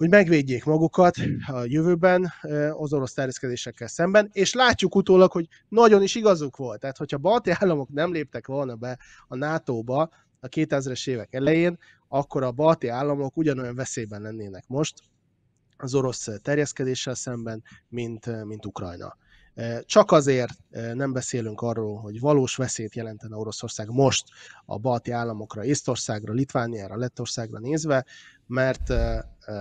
hogy megvédjék magukat a jövőben az orosz terjeszkedésekkel szemben, és látjuk utólag, hogy nagyon is igazuk volt. Tehát, hogyha balti államok nem léptek volna be a NATO-ba a 2000-es évek elején, akkor a balti államok ugyanolyan veszélyben lennének most az orosz terjeszkedéssel szemben, mint, mint Ukrajna. Csak azért nem beszélünk arról, hogy valós veszélyt jelentene Oroszország most a balti államokra, Észtországra, Litvániára, Lettországra nézve, mert,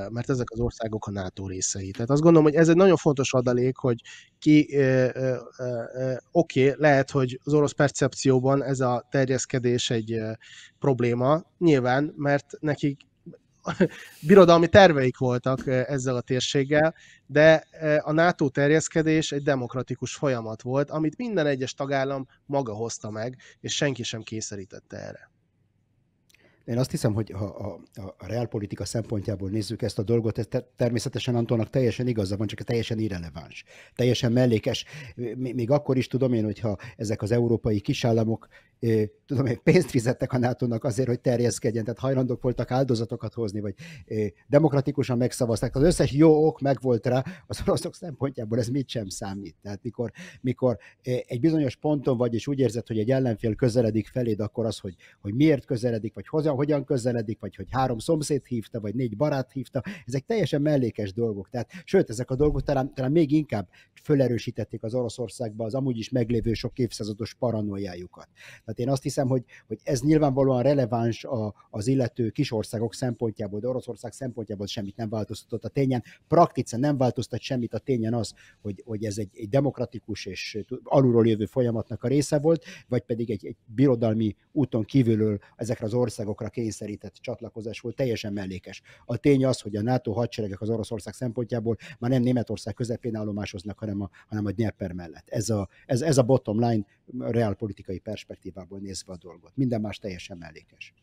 mert ezek az országok a NATO részei. Tehát azt gondolom, hogy ez egy nagyon fontos adalék, hogy ki, oké, okay, lehet, hogy az orosz percepcióban ez a terjeszkedés egy probléma, nyilván, mert nekik <laughs> birodalmi terveik voltak ezzel a térséggel, de a NATO terjeszkedés egy demokratikus folyamat volt, amit minden egyes tagállam maga hozta meg, és senki sem kényszerítette erre. Én azt hiszem, hogy ha a, a, a reálpolitika szempontjából nézzük ezt a dolgot, ez természetesen Antonnak teljesen igaza van, csak teljesen irreleváns, teljesen mellékes. Még akkor is tudom én, hogyha ezek az európai kisállamok tudom én, pénzt fizettek a nato azért, hogy terjeszkedjen, tehát hajlandók voltak áldozatokat hozni, vagy demokratikusan megszavazták. Az összes jó ok megvolt rá, az oroszok szempontjából ez mit sem számít. Tehát mikor, mikor egy bizonyos ponton vagy, és úgy érzed, hogy egy ellenfél közeledik feléd, akkor az, hogy, hogy miért közeledik, vagy hozzá, hogyan közeledik, vagy hogy három szomszéd hívta, vagy négy barát hívta, ezek teljesen mellékes dolgok. Tehát, sőt, ezek a dolgok talán, talán még inkább fölerősítették az Oroszországba az amúgy is meglévő sok évszázados paranoiájukat. Tehát én azt hiszem, hogy, hogy ez nyilvánvalóan releváns a, az illető kis országok szempontjából, de Oroszország szempontjából semmit nem változtatott a tényen. Praktice nem változtat semmit a tényen az, hogy, hogy ez egy, egy demokratikus és alulról jövő folyamatnak a része volt, vagy pedig egy, egy birodalmi úton kívülről ezekre az országok oroszokra kényszerített csatlakozás volt teljesen mellékes. A tény az, hogy a NATO hadseregek az Oroszország szempontjából már nem Németország közepén állomásoznak, hanem a, hanem a Dnieper mellett. Ez a, ez, ez a bottom line realpolitikai perspektívából nézve a dolgot. Minden más teljesen mellékes.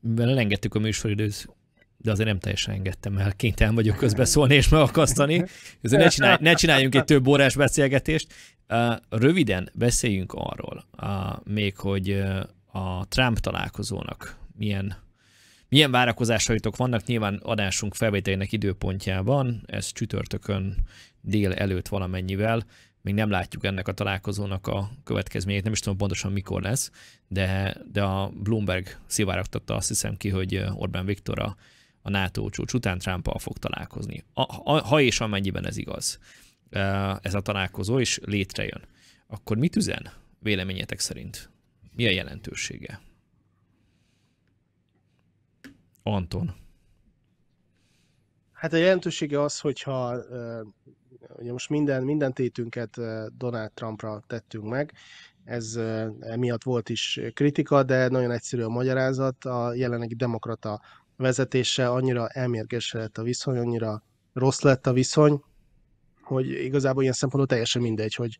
Mivel elengedtük a műsoridőt, de azért nem teljesen engedtem el, kénytelen vagyok közbeszólni és megakasztani. Ezért ne, csinálj, ne csináljunk egy több órás beszélgetést. Röviden beszéljünk arról, még hogy a Trump találkozónak milyen, milyen várakozásaitok vannak, nyilván adásunk felvételének időpontjában, ez csütörtökön dél előtt valamennyivel, még nem látjuk ennek a találkozónak a következményét, nem is tudom pontosan mikor lesz, de, de a Bloomberg szivárogtatta azt hiszem ki, hogy Orbán Viktor a, a NATO csúcs után trump fog találkozni. A, a, ha és amennyiben ez igaz, eh, ez a találkozó is létrejön, akkor mit üzen véleményetek szerint? Mi a jelentősége? Anton. Hát a jelentősége az, hogyha ugye most minden, minden tétünket Donald Trumpra tettünk meg, ez emiatt volt is kritika, de nagyon egyszerű a magyarázat. A jelenlegi demokrata vezetése annyira elmérgesedett a viszony, annyira rossz lett a viszony, hogy igazából ilyen szempontból teljesen mindegy, hogy,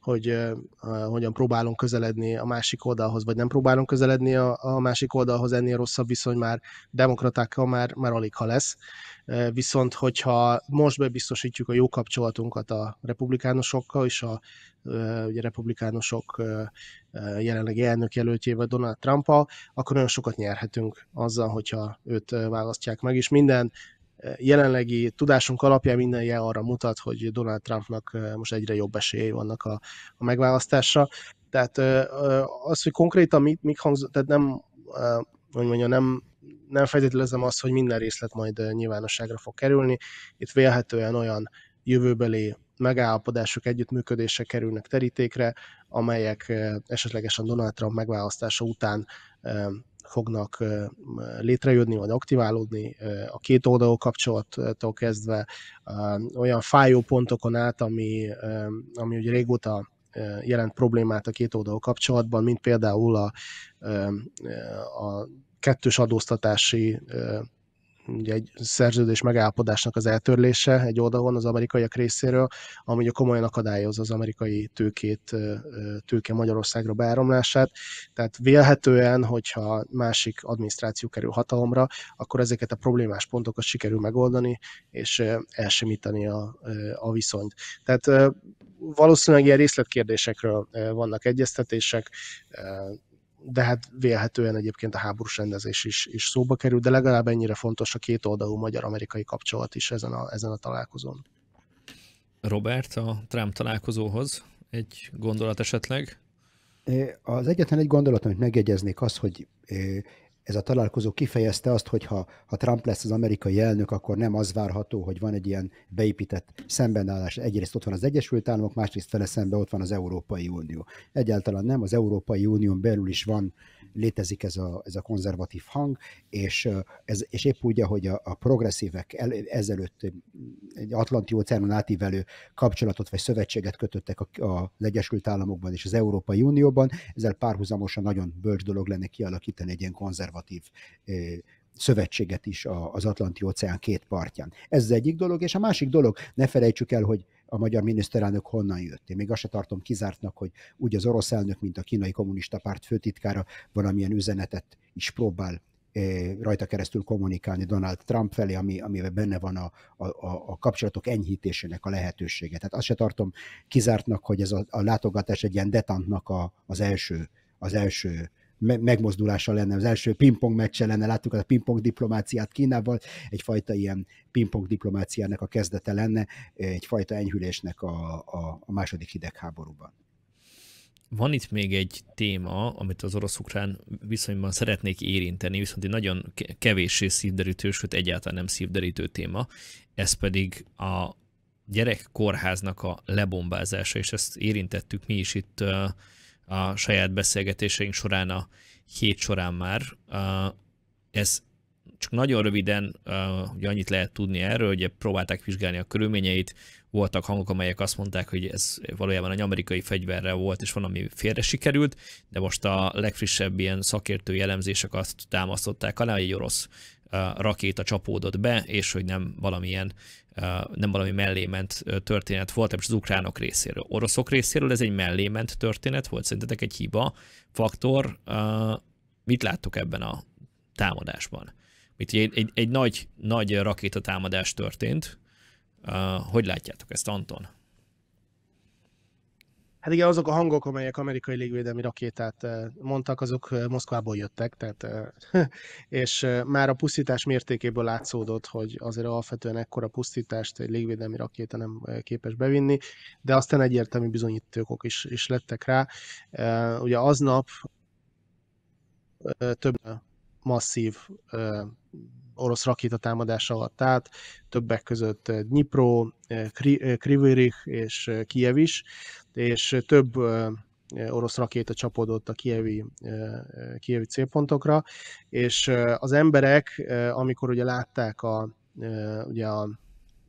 hogy uh, hogyan próbálunk közeledni a másik oldalhoz, vagy nem próbálunk közeledni a, a másik oldalhoz, ennél rosszabb viszony már demokratákkal már, már alig ha lesz. Uh, viszont, hogyha most bebiztosítjuk a jó kapcsolatunkat a republikánusokkal, és a uh, ugye republikánusok uh, jelenlegi elnök jelöltjével Donald trump akkor nagyon sokat nyerhetünk azzal, hogyha őt választják meg, és minden jelenlegi tudásunk alapján minden jel arra mutat, hogy Donald Trumpnak most egyre jobb esélyei vannak a, a megválasztásra. Tehát az, hogy konkrétan mit, mik hangzott, tehát nem, hogy mondja, nem, nem feltételezem azt, hogy minden részlet majd nyilvánosságra fog kerülni. Itt vélhetően olyan jövőbeli megállapodások, együttműködések kerülnek terítékre, amelyek esetlegesen Donald Trump megválasztása után fognak létrejönni, vagy aktiválódni a két oldalú kapcsolattól kezdve, olyan fájó pontokon át, ami, ami ugye régóta jelent problémát a két oldalú kapcsolatban, mint például a, a kettős adóztatási ugye egy szerződés megállapodásnak az eltörlése egy oldalon az amerikaiak részéről, ami ugye komolyan akadályoz az amerikai tőkét, tőke Magyarországra beáramlását. Tehát vélhetően, hogyha másik adminisztráció kerül hatalomra, akkor ezeket a problémás pontokat sikerül megoldani, és elsemítani a, a viszonyt. Tehát valószínűleg ilyen részletkérdésekről vannak egyeztetések, de hát vélhetően egyébként a háborús rendezés is, is szóba kerül, de legalább ennyire fontos a két oldalú magyar-amerikai kapcsolat is ezen a, ezen a találkozón. Robert, a Trump találkozóhoz egy gondolat esetleg? Az egyetlen egy gondolat, amit megjegyeznék, az, hogy ez a találkozó kifejezte azt, hogy ha, ha Trump lesz az amerikai elnök, akkor nem az várható, hogy van egy ilyen beépített szembenállás. Egyrészt ott van az Egyesült Államok, másrészt fele szembe ott van az Európai Unió. Egyáltalán nem, az Európai Unión belül is van létezik ez a, ez a konzervatív hang, és, ez, és épp úgy, ahogy a, a progresszívek el, ezelőtt egy Atlanti óceánon átívelő kapcsolatot vagy szövetséget kötöttek a, a, Egyesült Államokban és az Európai Unióban, ezzel párhuzamosan nagyon bölcs dolog lenne kialakítani egy ilyen konzervatív szövetséget is az Atlanti óceán két partján. Ez az egyik dolog, és a másik dolog, ne felejtsük el, hogy a magyar miniszterelnök honnan jött. Én még azt se tartom kizártnak, hogy úgy az orosz elnök, mint a kínai kommunista párt főtitkára valamilyen üzenetet is próbál eh, rajta keresztül kommunikálni Donald Trump felé, ami, amiben benne van a, a, a kapcsolatok enyhítésének a lehetősége. Tehát azt se tartom kizártnak, hogy ez a, a látogatás egy ilyen detantnak a, az első, az első megmozdulása lenne, az első pingpong meccse lenne, láttuk a pingpong diplomáciát Kínával, egyfajta ilyen pingpong diplomáciának a kezdete lenne, egyfajta enyhülésnek a, a, a második hidegháborúban. Van itt még egy téma, amit az orosz-ukrán viszonyban szeretnék érinteni, viszont egy nagyon kevéssé szívderítő, sőt egyáltalán nem szívderítő téma, ez pedig a gyerekkórháznak a lebombázása, és ezt érintettük mi is itt a saját beszélgetéseink során a hét során már. Ez csak nagyon röviden, hogy annyit lehet tudni erről, hogy próbálták vizsgálni a körülményeit, voltak hangok, amelyek azt mondták, hogy ez valójában egy amerikai fegyverrel volt, és van, ami félre sikerült, de most a legfrissebb ilyen szakértő jellemzések azt támasztották alá, hogy egy orosz rakéta csapódott be, és hogy nem valamilyen nem valami mellément történet volt, és az ukránok részéről. Oroszok részéről ez egy mellément történet volt, szerintetek egy hiba faktor. Mit láttok ebben a támadásban? Itt egy, egy, egy nagy, nagy rakétatámadás történt. Hogy látjátok ezt, Anton? Hát igen, azok a hangok, amelyek amerikai légvédelmi rakétát eh, mondtak, azok eh, Moszkvából jöttek, tehát, eh, <laughs> és már a pusztítás mértékéből látszódott, hogy azért alapvetően ekkora pusztítást egy légvédelmi rakéta nem képes bevinni, de aztán egyértelmű bizonyítókok is, is lettek rá. Ugye aznap több masszív orosz rakétatámadás alatt át, többek között Dnipro, Krivirich és Kiev is és több orosz rakéta csapódott a kievi, kievi célpontokra, és az emberek, amikor ugye látták a, ugye a,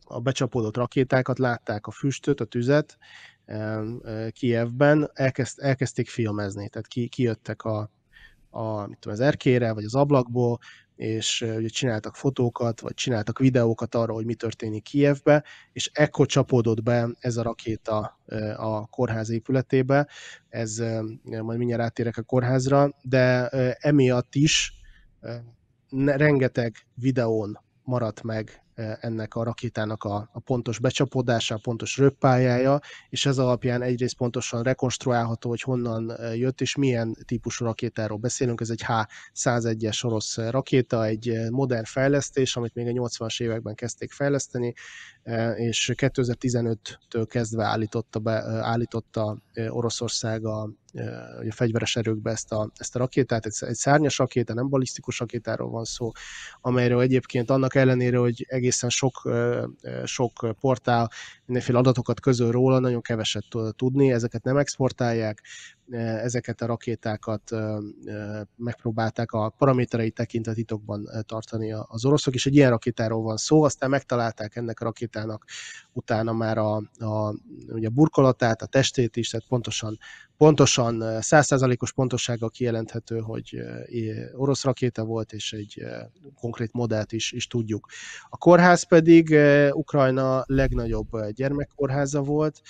a becsapódott rakétákat, látták a füstöt, a tüzet Kievben, elkezd, elkezdték filmezni, tehát ki, kijöttek a, a, mit tudom, az erkére, vagy az ablakból, és ugye csináltak fotókat, vagy csináltak videókat arról, hogy mi történik Kijevbe, és ekkor csapódott be ez a rakéta a kórház épületébe, ez majd mindjárt átérek a kórházra, de emiatt is rengeteg videón maradt meg E, ennek a rakétának a, a pontos becsapódása, a pontos röppályája, és ez alapján egyrészt pontosan rekonstruálható, hogy honnan e, jött és milyen típusú rakétáról beszélünk. Ez egy H-101-es orosz rakéta, egy e, modern fejlesztés, amit még a 80-as években kezdték fejleszteni, E, és 2015-től kezdve állította, be, e, állította e, Oroszország a, a fegyveres erőkbe ezt a, ezt a rakétát, egy, egy szárnyas rakéta, nem balisztikus rakétáról van szó, amelyről egyébként annak ellenére, hogy egészen sok, sok portál mindenféle adatokat közöl róla, nagyon keveset tudni, ezeket nem exportálják, ezeket a rakétákat megpróbálták a paraméterei tekintve titokban tartani az oroszok, és egy ilyen rakétáról van szó, aztán megtalálták ennek a rakétának utána már a, a, ugye a burkolatát, a testét is, tehát pontosan, pontosan százszázalékos pontossággal kijelenthető, hogy orosz rakéta volt, és egy konkrét modellt is, is tudjuk. A kórház pedig Ukrajna legnagyobb gyermekkórháza volt,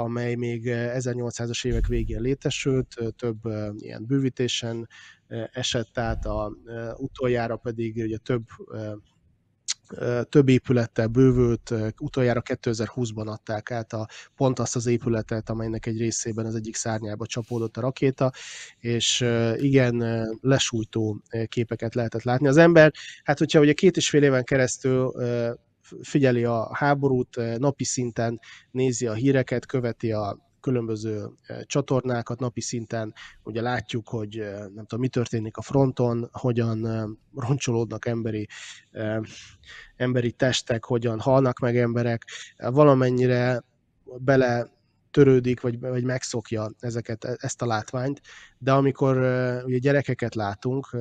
amely még 1800-as eh, évek végén létesült, eh, több eh, ilyen bővítésen esett át, a utoljára pedig ugye több több épülettel bővült, utoljára 2020-ban adták át a, pont azt az épületet, amelynek egy részében az egyik szárnyába csapódott a rakéta, és igen, lesújtó képeket lehetett látni. Az ember, hát hogyha ugye két és fél éven keresztül figyeli a háborút, eh, napi szinten nézi a híreket, követi a különböző eh, csatornákat napi szinten, ugye látjuk, hogy eh, nem tudom, mi történik a fronton, hogyan roncsolódnak emberi, emberi testek, hogyan halnak meg emberek, valamennyire bele törődik, vagy, vagy megszokja ezeket, e-, ezt a látványt, de amikor ugye gyerekeket látunk,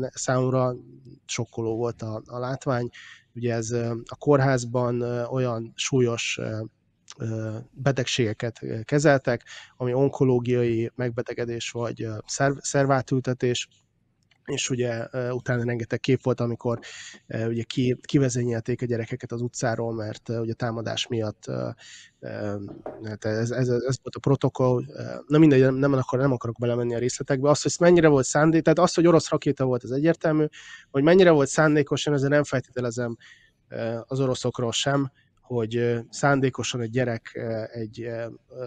számomra sokkoló volt a, a látvány, Ugye ez a kórházban olyan súlyos betegségeket kezeltek, ami onkológiai megbetegedés vagy szervátültetés, és ugye utána rengeteg kép volt, amikor ugye kivezényelték a gyerekeket az utcáról, mert ugye támadás miatt hát ez, ez, ez, volt a protokoll. Na mindegy, nem, akar, nem akarok belemenni a részletekbe. Azt, hogy mennyire volt szándék, tehát az, hogy orosz rakéta volt, az egyértelmű, hogy mennyire volt szándékosan, ezzel nem feltételezem az oroszokról sem, hogy szándékosan egy gyerek egy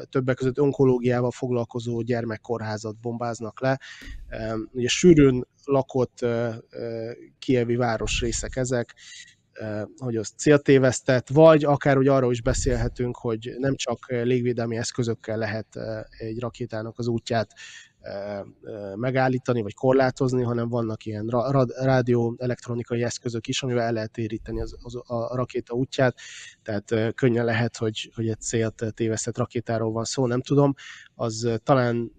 többek között onkológiával foglalkozó gyermekkórházat bombáznak le. Ugye sűrűn lakott kievi részek ezek, hogy az céltévesztett, vagy akár hogy arról is beszélhetünk, hogy nem csak légvédelmi eszközökkel lehet egy rakétának az útját megállítani vagy korlátozni, hanem vannak ilyen rádió elektronikai eszközök is, amivel el lehet éríteni az, az, a rakéta útját, tehát könnyen lehet, hogy, hogy egy célt tévesztett rakétáról van szó, nem tudom, az talán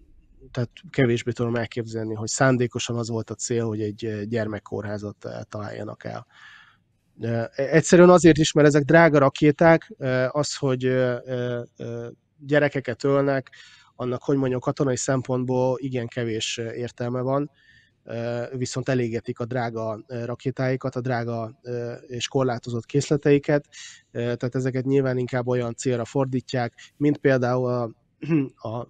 tehát kevésbé tudom elképzelni, hogy szándékosan az volt a cél, hogy egy gyermekkórházat találjanak el. Egyszerűen azért is, mert ezek drága rakéták, az, hogy gyerekeket ölnek, annak, hogy mondjam, katonai szempontból igen kevés értelme van, viszont elégetik a drága rakétáikat, a drága és korlátozott készleteiket, tehát ezeket nyilván inkább olyan célra fordítják, mint például a, <clears throat> a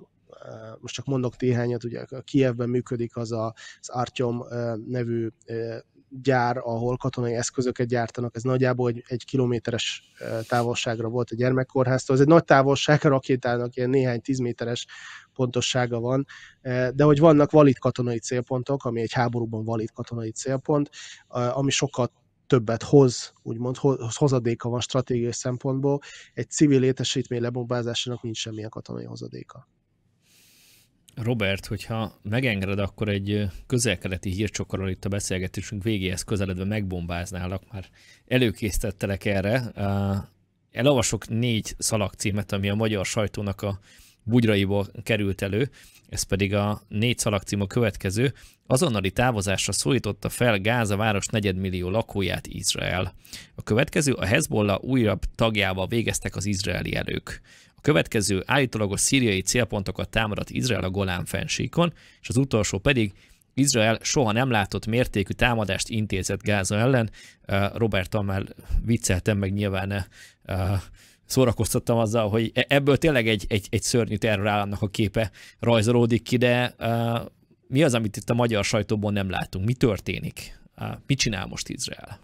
most csak mondok néhányat, ugye a Kievben működik az a, az Artyom nevű gyár, ahol katonai eszközöket gyártanak, ez nagyjából egy, egy kilométeres távolságra volt a gyermekkórháztól. Ez egy nagy távolság, a rakétának ilyen néhány tízméteres pontossága van, de hogy vannak valid katonai célpontok, ami egy háborúban valid katonai célpont, ami sokkal többet hoz, úgymond hozadéka van stratégiai szempontból, egy civil létesítmény lebombázásának nincs semmilyen katonai hozadéka. Robert, hogyha megengeded, akkor egy közelkeleti hírcsokorral itt a beszélgetésünk végéhez közeledve megbombáználak, már előkészítettelek erre. Elolvasok négy szalagcímet, ami a magyar sajtónak a bugyraiból került elő, ez pedig a négy szalagcím a következő. Azonnali távozásra szólította fel Gáza város negyedmillió lakóját Izrael. A következő a Hezbollah újabb tagjával végeztek az izraeli erők következő állítólagos szíriai célpontokat támadott Izrael a Golán fensíkon, és az utolsó pedig Izrael soha nem látott mértékű támadást intézett Gáza ellen. Robert már vicceltem, meg nyilván szórakoztattam azzal, hogy e- ebből tényleg egy, egy, egy szörnyű terrorállamnak a képe rajzolódik ki, de mi az, amit itt a magyar sajtóban nem látunk? Mi történik? Mit csinál most Izrael?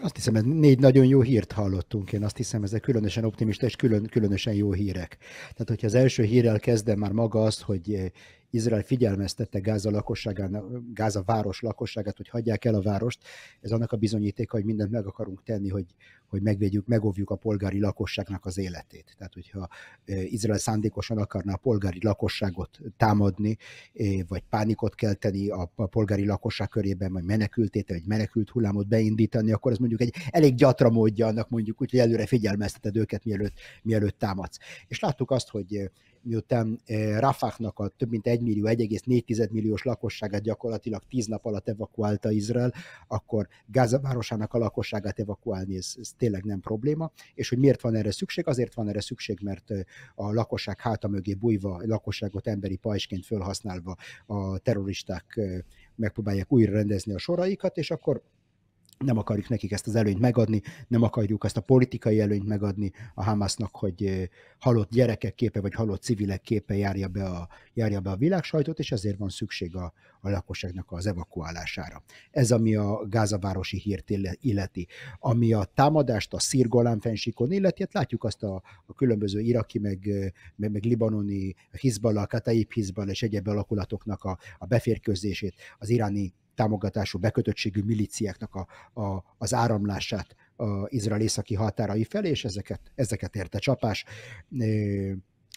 Azt hiszem, hogy négy nagyon jó hírt hallottunk. Én azt hiszem, ezek különösen optimista és külön, különösen jó hírek. Tehát, hogyha az első hírrel kezdem már maga az, hogy eh, Izrael figyelmeztette Gáza lakosságán, Gáza város lakosságát, hogy hagyják el a várost, ez annak a bizonyítéka, hogy mindent meg akarunk tenni, hogy hogy megvédjük, megóvjuk a polgári lakosságnak az életét. Tehát, hogyha Izrael szándékosan akarna a polgári lakosságot támadni, vagy pánikot kelteni a polgári lakosság körében, vagy menekültét, vagy menekült hullámot beindítani, akkor ez mondjuk egy elég gyatra módja annak mondjuk úgy, hogy előre figyelmezteted őket, mielőtt, mielőtt támadsz. És láttuk azt, hogy miután Rafahnak a több mint 1 millió, 1,4 milliós lakosságát gyakorlatilag 10 nap alatt evakuálta Izrael, akkor Gáza városának a lakosságát evakuálni, ez, ez tényleg nem probléma, és hogy miért van erre szükség? Azért van erre szükség, mert a lakosság háta mögé bújva, a lakosságot emberi pajsként felhasználva a terroristák megpróbálják újra rendezni a soraikat, és akkor nem akarjuk nekik ezt az előnyt megadni, nem akarjuk ezt a politikai előnyt megadni a Hamasnak, hogy halott gyerekek képe vagy halott civilek képe járja be a, járja be a világsajtot, és ezért van szükség a, a lakosságnak az evakuálására. Ez ami a gázavárosi hírt illeti. Ami a támadást a Szirgolán fensíkon illeti, hát látjuk azt a, a különböző iraki, meg, meg, meg libanoni Hizbala, Kataib Hizbala és egyéb alakulatoknak a, a beférkőzését, az iráni támogatású bekötöttségű milíciáknak a, a, az áramlását a Izrael északi határai felé, és ezeket, ezeket érte csapás.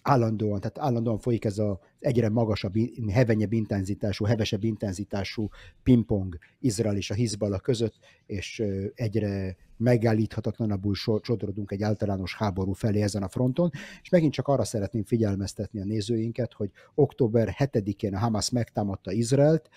Állandóan, tehát állandóan folyik ez az egyre magasabb, hevenyebb intenzitású, hevesebb intenzitású pingpong Izrael és a Hizbala között, és egyre megállíthatatlanabbul csodorodunk egy általános háború felé ezen a fronton, és megint csak arra szeretném figyelmeztetni a nézőinket, hogy október 7-én a Hamas megtámadta Izraelt,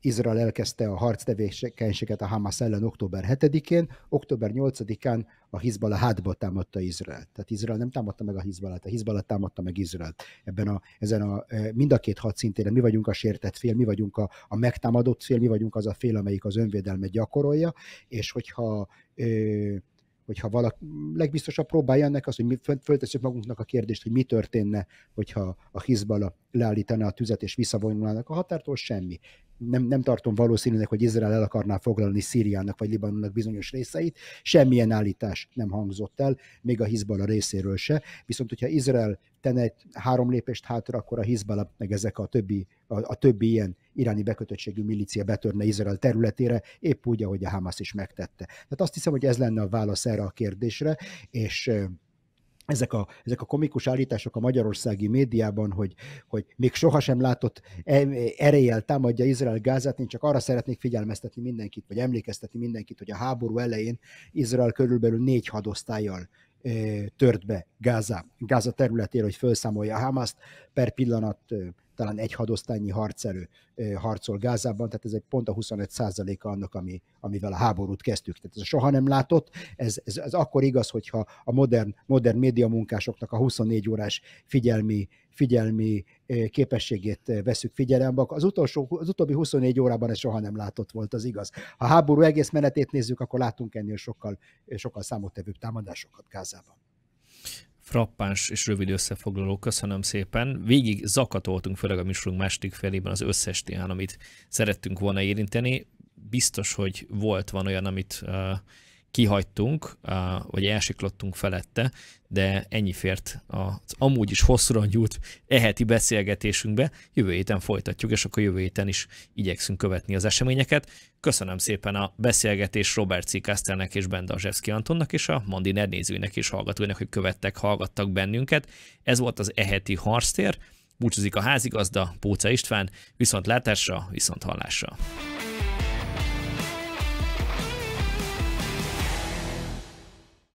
Izrael elkezdte a harc tevékenységet a Hamas ellen október 7-én, október 8-án a Hizbala hátba támadta Izraelt. Tehát Izrael nem támadta meg a Hizbalát, a Hizbala támadta meg Izraelt. Ebben a, ezen a, e, mind a két hadszintéren mi vagyunk a sértett fél, mi vagyunk a, a megtámadott fél, mi vagyunk az a fél, amelyik az önvédelmet gyakorolja, és hogyha ö, e, hogyha valaki legbiztosabb próbálja ennek az, hogy mi föltesszük magunknak a kérdést, hogy mi történne, hogyha a Hizbala leállítaná a tüzet és visszavonulnának a határtól, semmi nem, nem tartom valószínűnek, hogy Izrael el akarná foglalni Szíriának vagy Libanonnak bizonyos részeit, semmilyen állítás nem hangzott el, még a Hizbala részéről se. Viszont, hogyha Izrael tenne egy három lépést hátra, akkor a Hizbala, meg ezek a többi, a, a többi ilyen iráni bekötöttségű milícia betörne Izrael területére, épp úgy, ahogy a Hamas is megtette. Tehát azt hiszem, hogy ez lenne a válasz erre a kérdésre, és ezek a, ezek a komikus állítások a magyarországi médiában, hogy, hogy még sohasem látott e, erejjel támadja Izrael Gázát, én csak arra szeretnék figyelmeztetni mindenkit, vagy emlékeztetni mindenkit, hogy a háború elején Izrael körülbelül négy hadosztályjal e, tört be Gáza, Gáza területére, hogy felszámolja a Hamaszt, per pillanat e, talán egy hadosztálynyi harcerő harcol Gázában, tehát ez egy pont a 25 százaléka annak, ami, amivel a háborút kezdtük. Tehát ez soha nem látott, ez, ez, ez akkor igaz, hogyha a modern, modern média munkásoknak a 24 órás figyelmi, figyelmi képességét veszük figyelembe, az, utolsó, az utóbbi 24 órában ez soha nem látott volt, az igaz. Ha a háború egész menetét nézzük, akkor látunk ennél sokkal, sokkal számottevőbb támadásokat Gázában frappáns és rövid összefoglaló, köszönöm szépen. Végig zakatoltunk, főleg a műsorunk második felében az összes témán, amit szerettünk volna érinteni. Biztos, hogy volt van olyan, amit uh, kihagytunk, vagy elsiklottunk felette, de ennyi fért az amúgy is hosszúra nyúlt eheti beszélgetésünkbe. Jövő héten folytatjuk, és akkor jövő héten is igyekszünk követni az eseményeket. Köszönöm szépen a beszélgetés Robert C. Kastelnek és Ben Dazsevszki Antonnak és a Mandi nézőinek és hallgatóinak, hogy követtek, hallgattak bennünket. Ez volt az eheti harctér. Búcsúzik a házigazda, Póca István, viszont látásra, viszont hallásra.